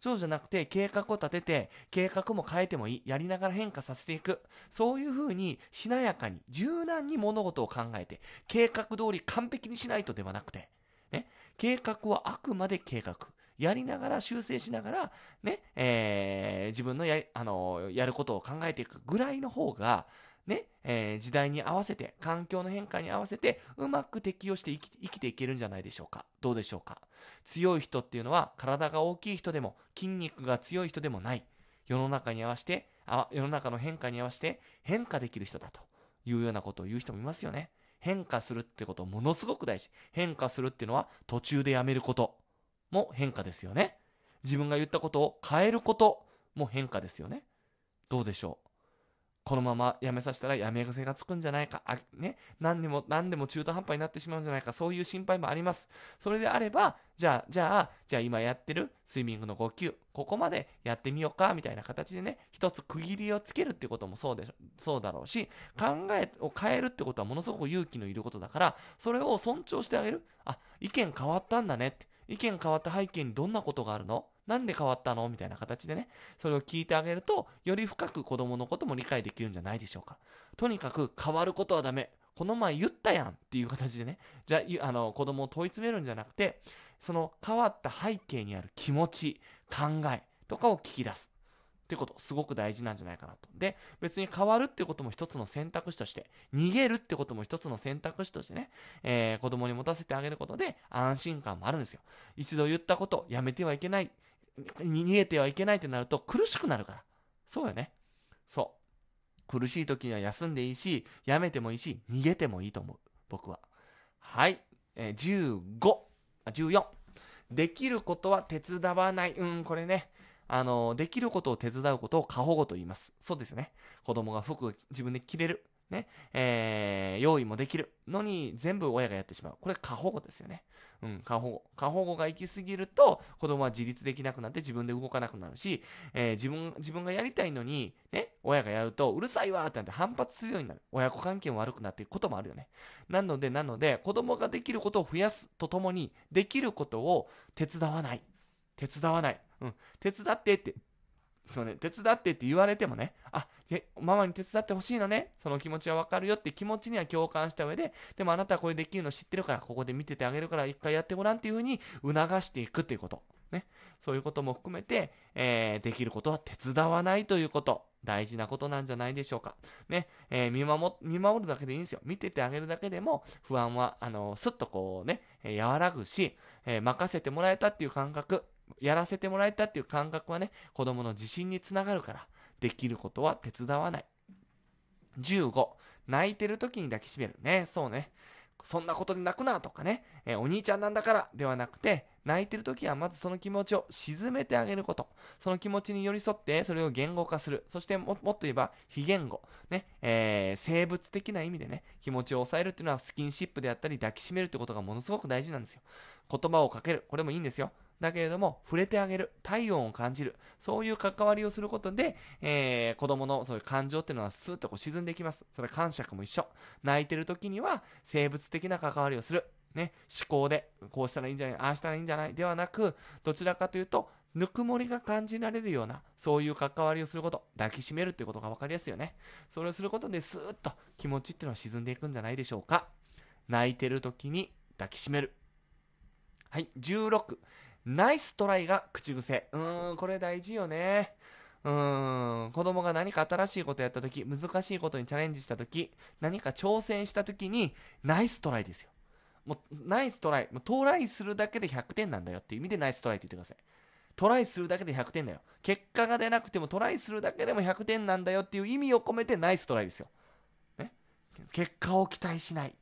そうじゃなくて、計画を立てて、計画も変えてもいい。やりながら変化させていく。そういうふうに、しなやかに、柔軟に物事を考えて、計画通り完璧にしないとではなくて、ね、計画はあくまで計画。やりながら、修正しながら、ね、えー、自分のや、あの、やることを考えていくぐらいの方が、ね、えー、時代に合わせて、環境の変化に合わせて、うまく適応して生き生きていけるんじゃないでしょうか。どうでしょうか。強い人っていうのは、体が大きい人でも、筋肉が強い人でもない。世の中に合わせて、あ世の中の変化に合わせて、変化できる人だというようなことを言う人もいますよね。変化するってことものすごく大事。変化するっていうのは、途中でやめること。も変化ですよね。自分が言ったことを変えることも変化ですよね。どうでしょうこのまま辞めさせたら辞め癖がつくんじゃないか、あね、何でも、何でも中途半端になってしまうんじゃないか、そういう心配もあります。それであれば、じゃあ、じゃあ、じゃあ今やってるスイミングの5級、ここまでやってみようか、みたいな形でね、一つ区切りをつけるってこともそうでしそうだろうし、考えを変えるってことはものすごく勇気のいることだから、それを尊重してあげる。あ、意見変わったんだねって。意見変わった背景にどんなことがあるのなんで変わったのみたいな形でね、それを聞いてあげると、より深く子供のことも理解できるんじゃないでしょうか。とにかく変わることはダメ。この前言ったやんっていう形でね、じゃあ、あの、子供を問い詰めるんじゃなくて、その変わった背景にある気持ち、考えとかを聞き出す。ってこと、すごく大事なんじゃないかなと。で、別に変わるってことも一つの選択肢として、逃げるってことも一つの選択肢としてね、えー、子供に持たせてあげることで安心感もあるんですよ。一度言ったこと、やめてはいけない、逃げてはいけないってなると苦しくなるから。そうよね。そう。苦しい時には休んでいいし、やめてもいいし、逃げてもいいと思う。僕は。はい。えー、15、あ、14。できることは手伝わない。うん、これね。あの、できることを手伝うことを過保護と言います。そうですね。子供が服を自分で着れる。ね。えー、用意もできるのに全部親がやってしまう。これ過保護ですよね。うん、過保護。過保護が行き過ぎると、子供は自立できなくなって自分で動かなくなるし、えー、自分、自分がやりたいのに、ね、親がやると、うるさいわってなって反発するようになる。親子関係も悪くなっていくこともあるよね。なので、なので、子供ができることを増やすとともに、できることを手伝わない。手伝わない。うん、手伝ってって、そうね、手伝ってって言われてもね、あ、ママに手伝ってほしいのね、その気持ちはわかるよって気持ちには共感した上で、でもあなたはこれできるの知ってるから、ここで見ててあげるから、一回やってごらんっていうふうに促していくっていうこと。ね。そういうことも含めて、えー、できることは手伝わないということ。大事なことなんじゃないでしょうか。ね。えー、見守、見守るだけでいいんですよ。見ててあげるだけでも、不安は、あのー、すっとこうね、え和らぐし、え任せてもらえたっていう感覚、やらせてもらえたっていう感覚はね、子供の自信につながるから、できることは手伝わない。15、泣いてる時に抱きしめる。ね、そうね。そんなことで泣くなとかね、えー、お兄ちゃんなんだからではなくて、泣いてる時はまずその気持ちを沈めてあげること。その気持ちに寄り添って、それを言語化する。そしても、もっと言えば、非言語。ね、えー、生物的な意味でね、気持ちを抑えるっていうのは、スキンシップであったり、抱きしめるってことがものすごく大事なんですよ。言葉をかける。これもいいんですよ。だけれども、触れてあげる、体温を感じる、そういう関わりをすることで、えー、子供のそういう感情っていうのはスーッとこう沈んでいきます。それ感触も一緒。泣いてる時には、生物的な関わりをする。ね、思考で、こうしたらいいんじゃない、ああしたらいいんじゃない、ではなく、どちらかというと、ぬくもりが感じられるような、そういう関わりをすること、抱きしめるということが分かりやすいよね。それをすることで、スーッと気持ちっていうのは沈んでいくんじゃないでしょうか。泣いてる時に抱きしめる。はい、16。ナイストライが口癖。うーん、これ大事よね。うーん、子供が何か新しいことやった時、難しいことにチャレンジした時、何か挑戦した時に、ナイストライですよ。もう、ナイストライ。もうトライするだけで100点なんだよっていう意味でナイストライって言ってください。トライするだけで100点だよ。結果が出なくてもトライするだけでも100点なんだよっていう意味を込めてナイストライですよ。ね。結果を期待しない。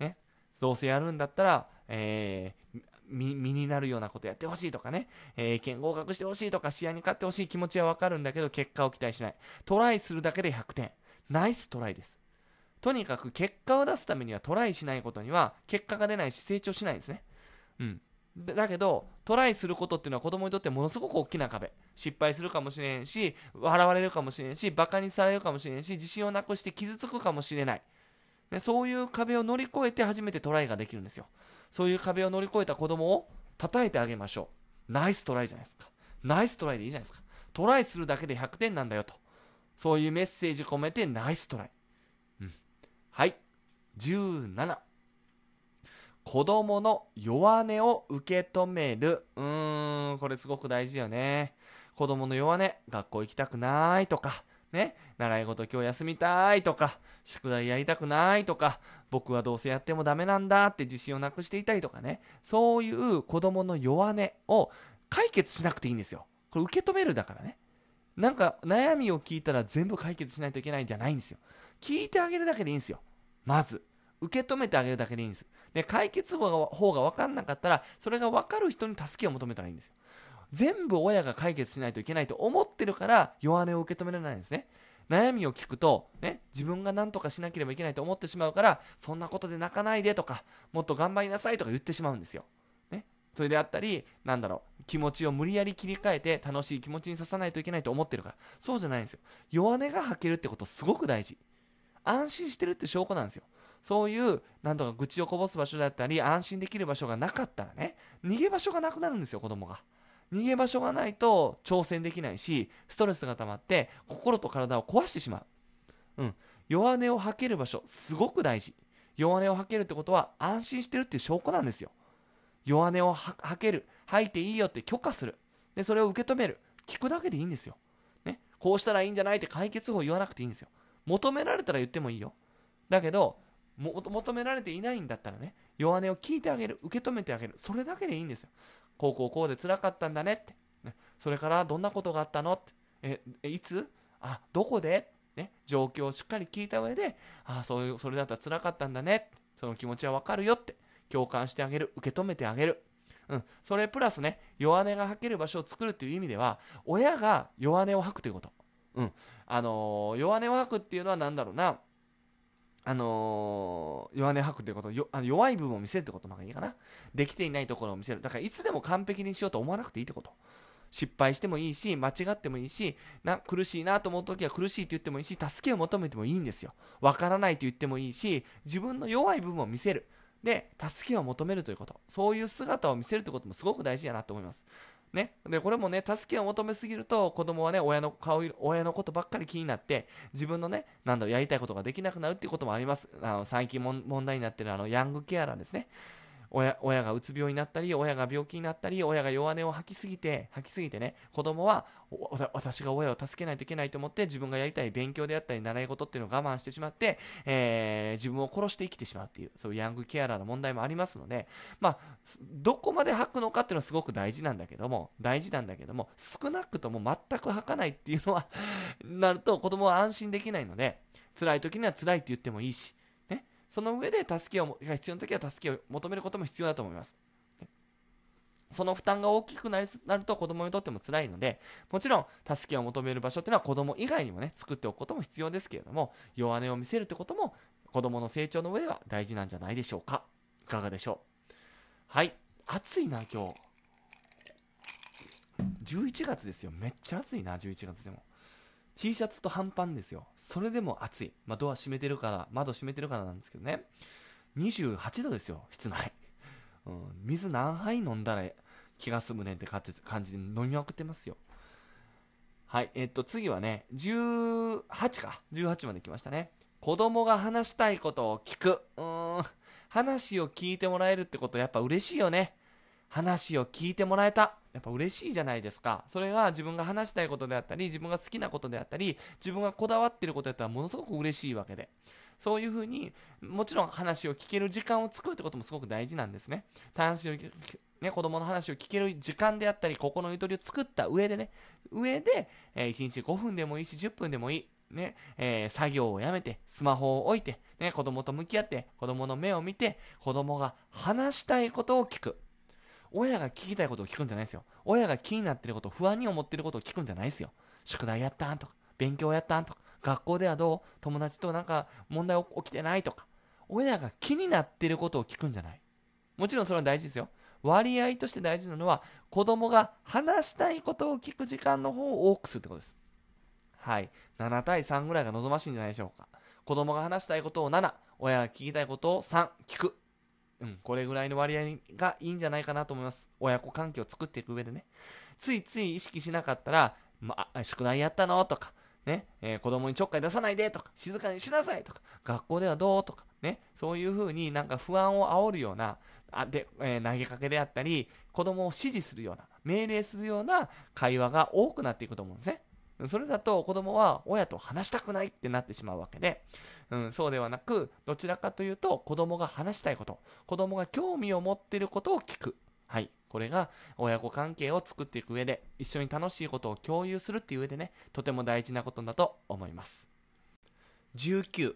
ね。どうせやるんだったら、えー、身になるようなことやってほしいとかね、えー、意見合格してほしいとか、試合に勝ってほしい気持ちはわかるんだけど、結果を期待しない。トライするだけで100点。ナイストライです。とにかく結果を出すためにはトライしないことには結果が出ないし成長しないですね。うん。だけど、トライすることっていうのは子供にとってものすごく大きな壁。失敗するかもしれんし、笑われるかもしれんし、馬鹿にされるかもしれんし、自信をなくして傷つくかもしれない。ね、そういう壁を乗り越えて初めてトライができるんですよ。そういう壁を乗り越えた子供を叩いてあげましょう。ナイストライじゃないですか。ナイストライでいいじゃないですか。トライするだけで100点なんだよと。そういうメッセージ込めてナイストライ。うん。はい。17。子供の弱音を受け止める。うーん、これすごく大事よね。子供の弱音、学校行きたくないとか、ね、習い事今日休みたいとか、宿題やりたくないとか、僕はどうせやってもダメなんだって自信をなくしていたりとかね、そういう子供の弱音を解決しなくていいんですよ。これ受け止めるだからね。なんか悩みを聞いたら全部解決しないといけないんじゃないんですよ。聞いてあげるだけでいいんですよ。まず。受け止めてあげるだけでいいんです。で、解決法が分かんなかったら、それが分かる人に助けを求めたらいいんですよ。全部親が解決しないといけないと思ってるから弱音を受け止められないんですね悩みを聞くと、ね、自分が何とかしなければいけないと思ってしまうからそんなことで泣かないでとかもっと頑張りなさいとか言ってしまうんですよ、ね、それであったりなんだろう気持ちを無理やり切り替えて楽しい気持ちにささないといけないと思ってるからそうじゃないんですよ弱音が吐けるってことすごく大事安心してるって証拠なんですよそういうなんとか愚痴をこぼす場所だったり安心できる場所がなかったらね逃げ場所がなくなるんですよ子供が逃げ場所がないと挑戦できないし、ストレスが溜まって心と体を壊してしまう。うん。弱音を吐ける場所、すごく大事。弱音を吐けるってことは安心してるっていう証拠なんですよ。弱音を吐ける。吐いていいよって許可する。で、それを受け止める。聞くだけでいいんですよ。ね。こうしたらいいんじゃないって解決法言わなくていいんですよ。求められたら言ってもいいよ。だけど、求められていないんだったらね、弱音を聞いてあげる、受け止めてあげる、それだけでいいんですよ。こうこうこうで辛かったんだねって、ね、それからどんなことがあったのって、えいつあどこで、ね、状況をしっかり聞いた上で、あそういうそれだったら辛かったんだねって、その気持ちはわかるよって、共感してあげる、受け止めてあげる。うん、それプラスね、弱音が吐ける場所を作るという意味では、親が弱音を吐くということ。うん、あのー、弱音を吐くっていうのは何だろうな。あのー、弱音吐くってことよあの弱い部分を見せるってことの方がいいかなできていないところを見せるだからいつでも完璧にしようと思わなくていいってこと失敗してもいいし間違ってもいいしな苦しいなと思う時は苦しいって言ってもいいし助けを求めてもいいんですよわからないと言ってもいいし自分の弱い部分を見せるで助けを求めるということそういう姿を見せるということもすごく大事だなと思いますね、でこれもね助けを求めすぎると子供はね親の顔色親のことばっかり気になって自分のねなんだろうやりたいことができなくなるっていうこともありますあの最近問題になってるあのヤングケアラーですね親親がうつ病になったり、親が病気になったり、親が弱音を吐きすぎて、吐きすぎてね、子供は私が親を助けないといけないと思って、自分がやりたい勉強であったり、習い事っていうのを我慢してしまって、えー、自分を殺して生きてしまうっていう、そういうヤングケアラーの問題もありますので、まあ、どこまで吐くのかっていうのはすごく大事なんだけども、大事なんだけども、少なくとも全く吐かないっていうのは なると子供は安心できないので、辛い時には辛いって言ってもいいし、その上で助けをが必要な時は助けを求めることも必要だと思います。その負担が大きくなりなると子供にとっても辛いので、もちろん助けを求める場所っていうのは子供以外にもね、作っておくことも必要ですけれども、弱音を見せるってことも子供の成長の上では大事なんじゃないでしょうか。いかがでしょう。はい。暑いな、今日。11月ですよ。めっちゃ暑いな、11月でも。T シャツと半パンですよ。それでも暑い。まあ、ドア閉めてるから、窓閉めてるからなんですけどね。28度ですよ、室内。うん、水何杯飲んだら気が済むねんって感じで飲みまくってますよ。はい、えっと、次はね、18か。18まで来ましたね。子供が話したいことを聞く。うーん、話を聞いてもらえるってことやっぱ嬉しいよね。話を聞いてもらえた。やっぱ嬉しいじゃないですかそれが自分が話したいことであったり自分が好きなことであったり自分がこだわってることやったらものすごく嬉しいわけでそういうふうにもちろん話を聞ける時間を作るってこともすごく大事なんですね話をね、子供の話を聞ける時間であったり、心のゆとりを作った上でね、上で、えー、1日5分でもいいし、10分でもいい。ね、えー、作業をやめて、スマホを置いて、ね、子供と向き合って、子供の目を見て、子供が話したいことを聞く。親が聞きたいことを聞くんじゃないですよ。親が気になってること、不安に思ってることを聞くんじゃないですよ。宿題やったんとか、勉強やったんとか、学校ではどう友達となんか問題起きてないとか。親が気になってることを聞くんじゃない。もちろんそれは大事ですよ。割合として大事なのは、子供が話したいことを聞く時間の方を多くするってことです。はい。7対3ぐらいが望ましいんじゃないでしょうか。子供が話したいことを7、親が聞きたいことを3、聞く。うん、これぐらいの割合がいいんじゃないかなと思います。親子関係を作っていく上でね。ついつい意識しなかったら、まあ、宿題やったのとか、ね、えー、子供にちょっかい出さないでとか、静かにしなさいとか、学校ではどうとか、ね、そういうふうになんか不安を煽るような、あで、えー、投げかけであったり、子供を指示するような、命令するような会話が多くなっていくと思うんですね。それだと子供は親と話したくないってなってしまうわけで、うん、そうではなく、どちらかというと、子供が話したいこと、子供が興味を持っていることを聞く。はい。これが親子関係を作っていく上で、一緒に楽しいことを共有するっていう上でね、とても大事なことだと思います。19、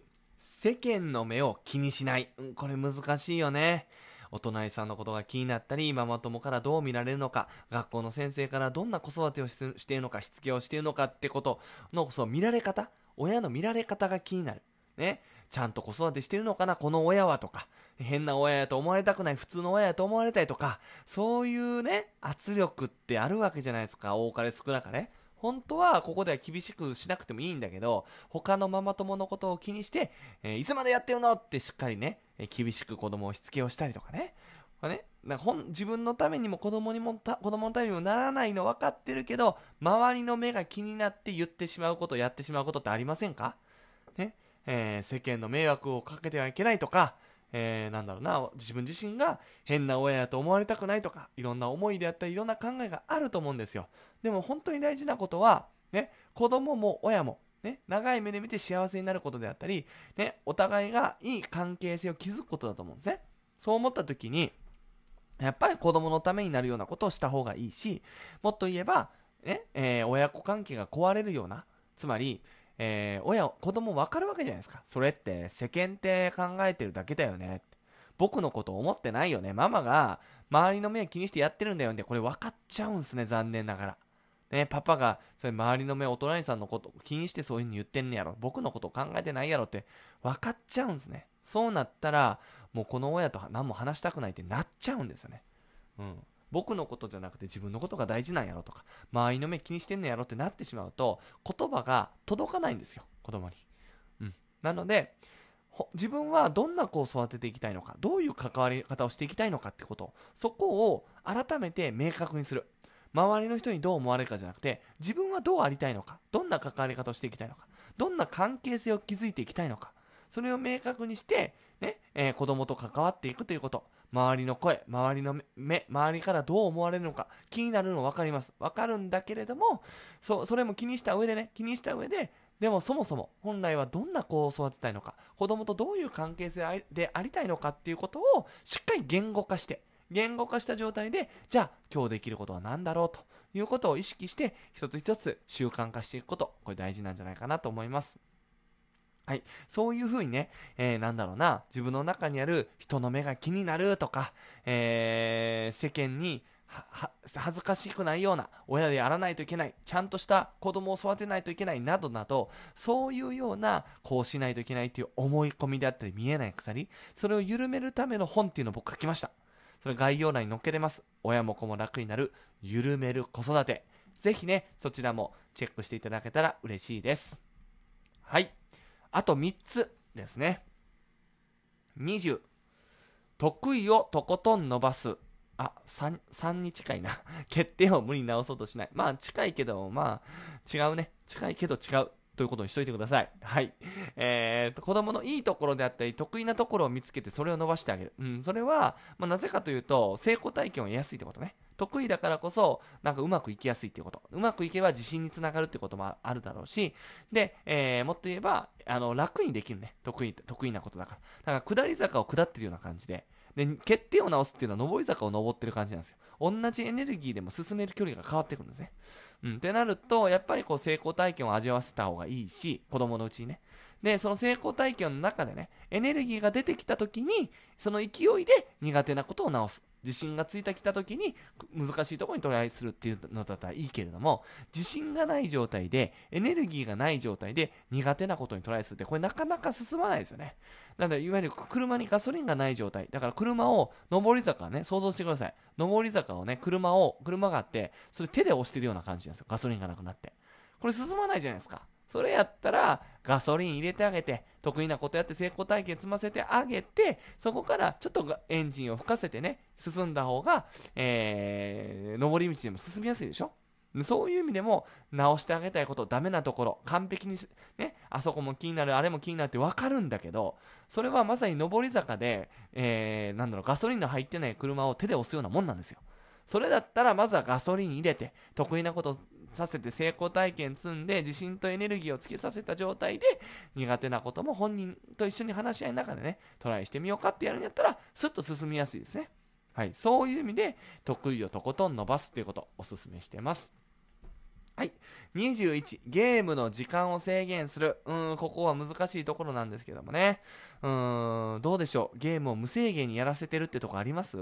世間の目を気にしない。うん、これ難しいよね。お隣さんのことが気になったり、ママ友からどう見られるのか、学校の先生からどんな子育てをしているのか、しつけをしているのかってことの、そう、見られ方親の見られ方が気になる。ね、ちゃんと子育てしてるのかな、この親はとか、変な親やと思われたくない、普通の親やと思われたいとか、そういうね、圧力ってあるわけじゃないですか、多かれ少なかれ。本当はここでは厳しくしなくてもいいんだけど、他のママ友のことを気にして、えー、いつまでやってるのってしっかりね、えー、厳しく子供をしつけをしたりとかね。まあ、ねなんか本自分のためにも子供にもた子供のためにもならないの分かってるけど、周りの目が気になって言ってしまうこと、やってしまうことってありませんかね。えー、世間の迷惑をかけてはいけないとか、えー、なんだろうな、自分自身が変な親やと思われたくないとか、いろんな思いであったり、いろんな考えがあると思うんですよ。でも本当に大事なことは、ね、子供も親も、ね、長い目で見て幸せになることであったり、ね、お互いがいい関係性を築くことだと思うんですね。そう思った時に、やっぱり子供のためになるようなことをした方がいいし、もっと言えば、ね、えー、親子関係が壊れるような、つまり、えー、親、子供分かるわけじゃないですか。それって世間って考えてるだけだよね。僕のこと思ってないよね。ママが周りの目気にしてやってるんだよね。これ分かっちゃうんすね、残念ながら。ね、パパが、それ周りの目、お隣さんのこと気にしてそういう風に言ってんねやろ。僕のこと考えてないやろって分かっちゃうんすね。そうなったら、もうこの親と何も話したくないってなっちゃうんですよね。うん。僕のことじゃなくて自分のことが大事なんやろとか、周りの目気にしてんのやろってなってしまうと、言葉が届かないんですよ、子供に。うん。なので、自分はどんな子を育てていきたいのか、どういう関わり方をしていきたいのかってこと、そこを改めて明確にする。周りの人にどう思われるかじゃなくて、自分はどうありたいのか、どんな関わり方をしていきたいのか、どんな関係性を築いていきたいのか、それを明確にして、ね、えー、子供と関わっていくということ。周りの声、周りの目、周りからどう思われるのか、気になるの分かります。分かるんだけれども、そそれも気にした上でね、気にした上で、でもそもそも本来はどんな子を育てたいのか、子供とどういう関係性でありたいのかっていうことをしっかり言語化して、言語化した状態で、じゃあ今日できることは何だろうということを意識して、一つ一つ習慣化していくこと、これ大事なんじゃないかなと思います。はい。そういうふうにね、えー、なんだろうな、自分の中にある人の目が気になるとか、えー、世間に恥ずかしくないような、親でやらないといけない、ちゃんとした子供を育てないといけないなどなど、そういうような、こうしないといけないっていう思い込みであったり、見えない鎖、それを緩めるための本っていうのを僕書きました。それ概要欄に載っけれます。親も子も楽になる、緩める子育て。ぜひね、そちらもチェックしていただけたら嬉しいです。はい。あと3つですね。20、得意をとことん伸ばす。あ、3、3に近いな。欠 点を無理に直そうとしない。まあ、近いけど、まあ、違うね。近いけど違う。ということにしといてください。はい。えーと、子供のいいところであったり、得意なところを見つけて、それを伸ばしてあげる。うん、それは、まあ、なぜかというと、成功体験を得やすいってことね。得意だからこそ、なんかうまくいきやすいっていうこと。うまくいけば自信につながるってこともあるだろうし、で、えー、もっと言えば、あの、楽にできるね。得意、得意なことだから。だから、下り坂を下ってるような感じで、で、欠点を直すっていうのは上り坂を上ってる感じなんですよ。同じエネルギーでも進める距離が変わってくるんですね。うん。ってなると、やっぱりこう成功体験を味わわせた方がいいし、子供のうちにね。で、その成功体験の中でね、エネルギーが出てきた時に、その勢いで苦手なことを直す。地震がついてきた時に難しいところにトライするっていうのだったらいいけれども地震がない状態でエネルギーがない状態で苦手なことにトライするってこれなかなか進まないですよねなのでいわゆる車にガソリンがない状態だから車を上り坂ね想像してください上り坂をね車を車があってそれ手で押してるような感じなんですよガソリンがなくなってこれ進まないじゃないですかそれやったら、ガソリン入れてあげて、得意なことやって成功体験積ませてあげて、そこからちょっとエンジンを吹かせてね、進んだ方が、えー、上り道でも進みやすいでしょそういう意味でも、直してあげたいこと、ダメなところ、完璧に、ね、あそこも気になる、あれも気になるってわかるんだけど、それはまさに上り坂で、えー、なんだろう、ガソリンの入ってない車を手で押すようなもんなんですよ。それだったら、まずはガソリン入れて、得意なことさせて成功体験積んで自信とエネルギーをつけさせた状態で苦手なことも本人と一緒に話し合いの中でねトライしてみようかってやるんやったらスッと進みやすいですねはいそういう意味で得意をとことん伸ばすっていうことをおすすめしてますはい。21、ゲームの時間を制限する。うん、ここは難しいところなんですけどもね。うん、どうでしょう。ゲームを無制限にやらせてるってとこあります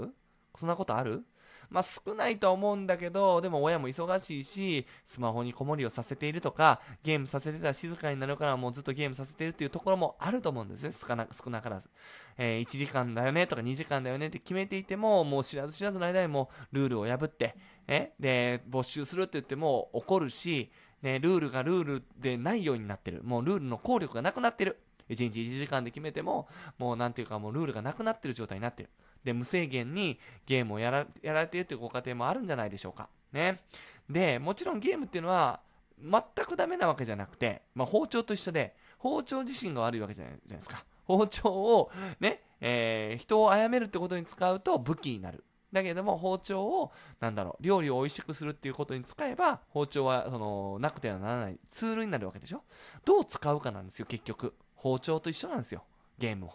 そんなことあるまあ、少ないと思うんだけど、でも親も忙しいし、スマホにこもりをさせているとか、ゲームさせてたら静かになるからもうずっとゲームさせてるっていうところもあると思うんですね、少な少なからず。えー、1時間だよねとか2時間だよねって決めていても、もう知らず知らずの間にもルールを破って、ね、で、没収するって言っても怒るし、ね、ルールがルールでないようになってる。もうルールの効力がなくなってる。1日1時間で決めても、もうなんていうかもうルールがなくなってる状態になってる。で、無制限にゲームをやらやられているというご家庭もあるんじゃないでしょうか。ね。で、もちろんゲームっていうのは、全くダメなわけじゃなくて、まあ、包丁と一緒で、包丁自身が悪いわけじゃないですか。包丁を、ね、えー、人を殺めるってことに使うと武器になる。だけども、包丁を、なんだろう、料理を美味しくするっていうことに使えば、包丁は、その、なくてはならないツールになるわけでしょどう使うかなんですよ、結局。包丁と一緒なんですよ、ゲームを。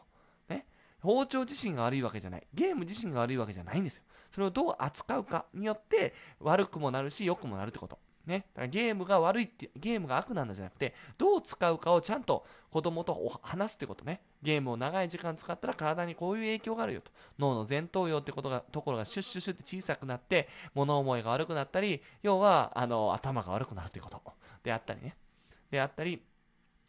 包丁自身が悪いわけじゃない。ゲーム自身が悪いわけじゃないんですよ。それをどう扱うかによって悪くもなるし良くもなるってこと。ね。だからゲームが悪いって、ゲームが悪なんだじゃなくて、どう使うかをちゃんと子供と話すってことね。ゲームを長い時間使ったら体にこういう影響があるよと。脳の前頭葉ってことが、ところがシュッシュッシュって小さくなって、物思いが悪くなったり、要は、あの、頭が悪くなるってことであったりね。であったり、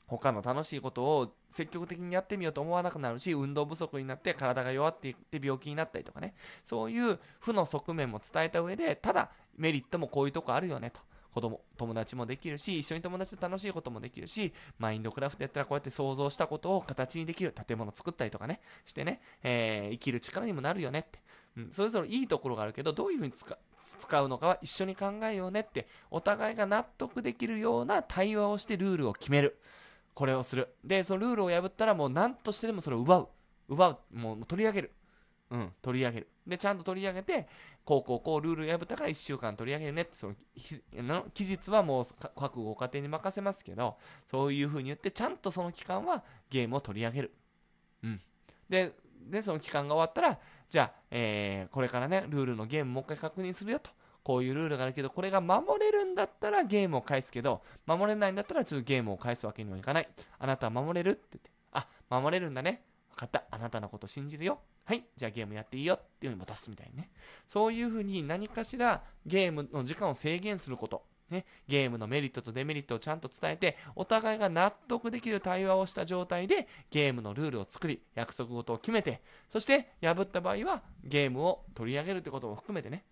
他の楽しいことを積極的にやってみようと思わなくなるし、運動不足になって体が弱っていって病気になったりとかね、そういう負の側面も伝えた上で、ただメリットもこういうとこあるよねと。子供、友達もできるし、一緒に友達と楽しいこともできるし、マインドクラフトやったらこうやって想像したことを形にできる建物作ったりとかね、してね、えー、生きる力にもなるよねって。うん、それぞれいいところがあるけど、どういうふうに使うのかは一緒に考えようねって、お互いが納得できるような対話をしてルールを決める。これをするでそのルールを破ったらもう何としてでもそれを奪う奪うもう取り上げるうん取り上げるでちゃんと取り上げてこうこうこうルール破ったから1週間取り上げるねってそのの期日はもう各ご家庭に任せますけどそういうふうに言ってちゃんとその期間はゲームを取り上げるうんででその期間が終わったらじゃあ、えー、これからねルールのゲームもう一回確認するよとこういうルールがあるけど、これが守れるんだったらゲームを返すけど、守れないんだったらちょっとゲームを返すわけにもいかない。あなたは守れるって言って、あ、守れるんだね。分かった。あなたのこと信じるよ。はい、じゃあゲームやっていいよっていううに渡すみたいにね。そういうふうに何かしらゲームの時間を制限すること。ね、ゲームのメリットとデメリットをちゃんと伝えて、お互いが納得できる対話をした状態で、ゲームのルールを作り、約束事を決めて、そして破った場合は、ゲームを取り上げるってことも含めてね、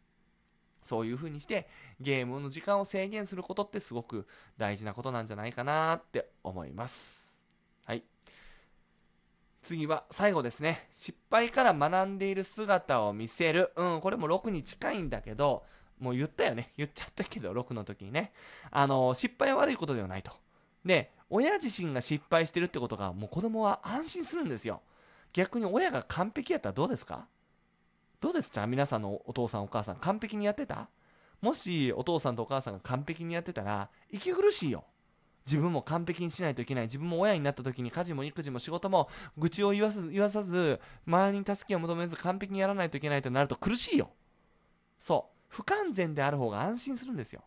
そういう風にしてゲームの時間を制限することってすごく大事なことなんじゃないかなって思います。はい。次は最後ですね。失敗から学んでいる姿を見せる。うん、これも6に近いんだけど、もう言ったよね。言っちゃったけど、6の時にね。あの、失敗は悪いことではないと。で、親自身が失敗してるってことが、もう子供は安心するんですよ。逆に親が完璧やったらどうですかどうですか皆さんのお父さんお母さん完璧にやってたもしお父さんとお母さんが完璧にやってたら息苦しいよ。自分も完璧にしないといけない。自分も親になった時に家事も育児も仕事も愚痴を言わず言わさず、周りに助けを求めず完璧にやらないといけないとなると苦しいよ。そう。不完全である方が安心するんですよ。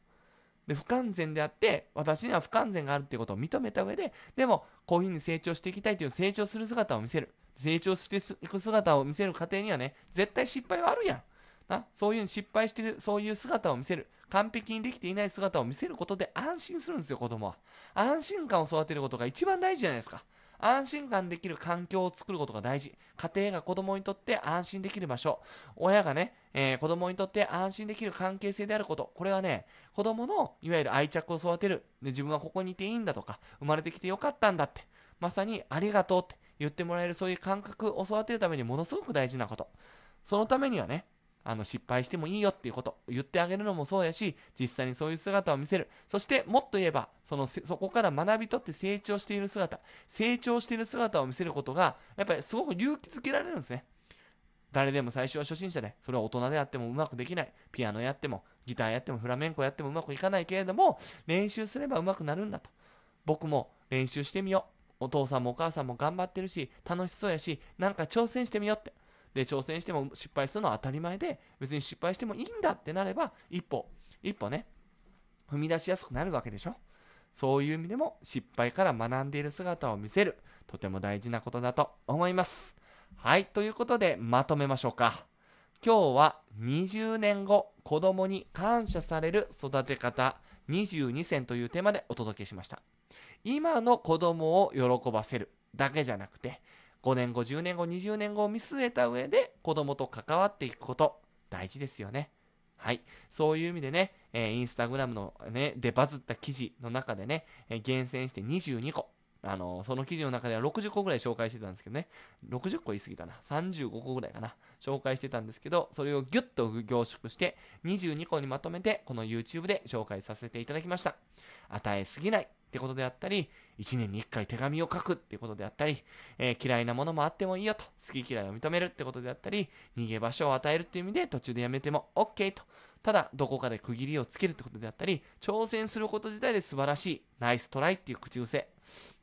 で、不完全であって、私には不完全があるっていうことを認めた上で、でも、こういうふうに成長していきたいという成長する姿を見せる。成長していく姿を見せる過程にはね、絶対失敗はあるやん。なそういう失敗してる、そういう姿を見せる。完璧にできていない姿を見せることで安心するんですよ、子供は。安心感を育てることが一番大事じゃないですか。安心感できる環境を作ることが大事。家庭が子供にとって安心できる場所。親がね、えー、子供にとって安心できる関係性であること。これはね、子供のいわゆる愛着を育てる。で自分はここにいていいんだとか、生まれてきてよかったんだって。まさにありがとうって。言ってもらえるそういう感覚を育てるためにものすごく大事なことそのためにはねあの失敗してもいいよっていうこと言ってあげるのもそうやし実際にそういう姿を見せるそしてもっと言えばそのそこから学び取って成長している姿成長している姿を見せることがやっぱりすごく勇気づけられるんですね誰でも最初は初心者でそれは大人であってもうまくできないピアノやってもギターやってもフラメンコやってもうまくいかないけれども練習すればうまくなるんだと僕も練習してみようお父さんもお母さんも頑張ってるし、楽しそうやし、なんか挑戦してみようって。で、挑戦しても失敗するのは当たり前で、別に失敗してもいいんだってなれば、一歩、一歩ね、踏み出しやすくなるわけでしょ。そういう意味でも失敗から学んでいる姿を見せる、とても大事なことだと思います。はい、ということでまとめましょうか。今日は20年後子供に感謝される育て方22選というテーマでお届けしました。今の子供を喜ばせるだけじゃなくて、5年後、10年後、20年後を見据えた上で子供と関わっていくこと、大事ですよね。はい。そういう意味でね、えー、インスタグラムのね、でバズった記事の中でね、えー、厳選して22個。あのー、その記事の中では60個ぐらい紹介してたんですけどね、60個言い過ぎたな。35個ぐらいかな。紹介してたんですけど、それをギュッと凝縮して22個にまとめてこの YouTube で紹介させていただきました。与えすぎないってことであったり、1年に1回手紙を書くってことであったり、えー、嫌いなものもあってもいいよと、好き嫌いを認めるってことであったり、逃げ場所を与えるっていう意味で途中でやめても OK と、ただどこかで区切りをつけるってことであったり、挑戦すること自体で素晴らしい、ナイストライっていう口癖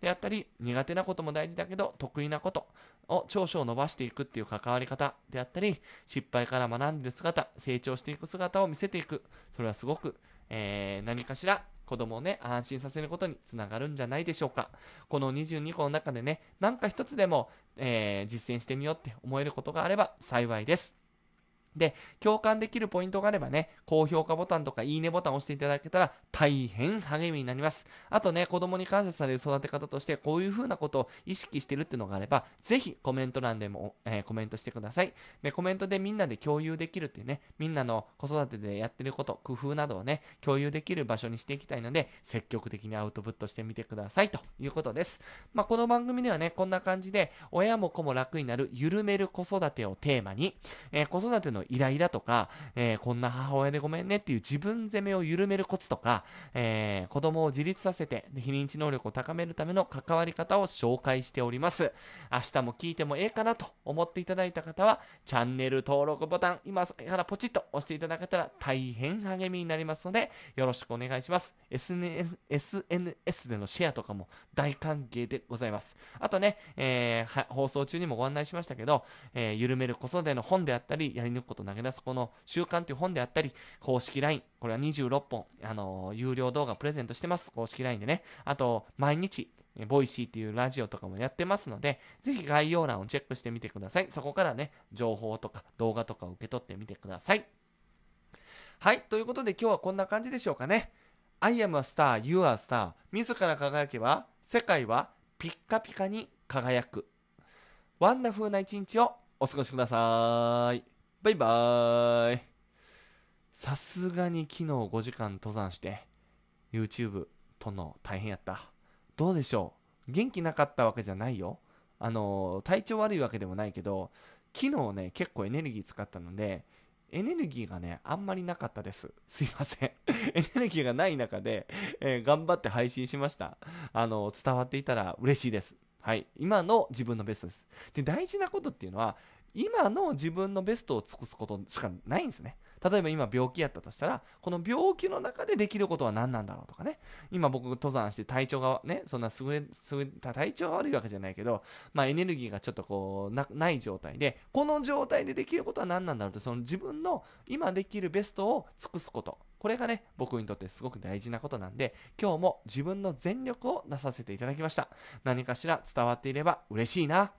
であったり、苦手なことも大事だけど、得意なこと、を長所を伸ばしていくっていう関わり方であったり、失敗から学んでる姿、成長していく姿を見せていく。それはすごく、えー、何かしら子供をね、安心させることにつながるんじゃないでしょうか。この22個の中でね、なんか一つでも、えー、実践してみようって思えることがあれば幸いです。で、共感できるポイントがあればね、高評価ボタンとかいいねボタンを押していただけたら大変励みになります。あとね、子供に感謝される育て方としてこういう風なことを意識してるってのがあれば、ぜひコメント欄でも、えー、コメントしてください。で、コメントでみんなで共有できるっていうね、みんなの子育てでやってること、工夫などをね、共有できる場所にしていきたいので、積極的にアウトプットしてみてくださいということです。まあ、この番組ではね、こんな感じで、親も子も楽になる緩める子育てをテーマに、えー、子育てのイライラとか、えー、こんな母親でごめんねっていう自分責めを緩めるコツとか、えー、子供を自立させて、非認知能力を高めるための関わり方を紹介しております。明日も聞いてもええかなと思っていただいた方は、チャンネル登録ボタン、今からポチッと押していただけたら大変励みになりますので、よろしくお願いします。SNS, SNS でのシェアとかも大歓迎でございます。あとね、えー、放送中にもご案内しましたけど、えー、緩める子育ての本であったり、やり抜くこと投げ出すこの習慣という本であったり、公式 LINE、これは26本、あのー、有料動画プレゼントしてます。公式 LINE でね。あと、毎日、ボイシーっていうラジオとかもやってますので、ぜひ概要欄をチェックしてみてください。そこからね、情報とか動画とかを受け取ってみてください。はい、ということで今日はこんな感じでしょうかね。I am a star, you are a star. 自ら輝けば、世界はピッカピカに輝く。ワンダフルな一日をお過ごしください。バイバーイ。さすがに昨日5時間登山して、YouTube との大変やった。どうでしょう元気なかったわけじゃないよ。あの、体調悪いわけでもないけど、昨日ね、結構エネルギー使ったので、エネルギーがね、あんまりなかったです。すいません。エネルギーがない中で、えー、頑張って配信しました。あの、伝わっていたら嬉しいです。はい。今の自分のベストです。で、大事なことっていうのは、今の自分のベストを尽くすことしかないんですね。例えば今病気やったとしたら、この病気の中でできることは何なんだろうとかね。今僕登山して体調がね、そんな優れ、優れた体調が悪いわけじゃないけど、まあエネルギーがちょっとこうない状態で、この状態でできることは何なんだろうと、その自分の今できるベストを尽くすこと。これがね、僕にとってすごく大事なことなんで、今日も自分の全力を出させていただきました。何かしら伝わっていれば嬉しいな。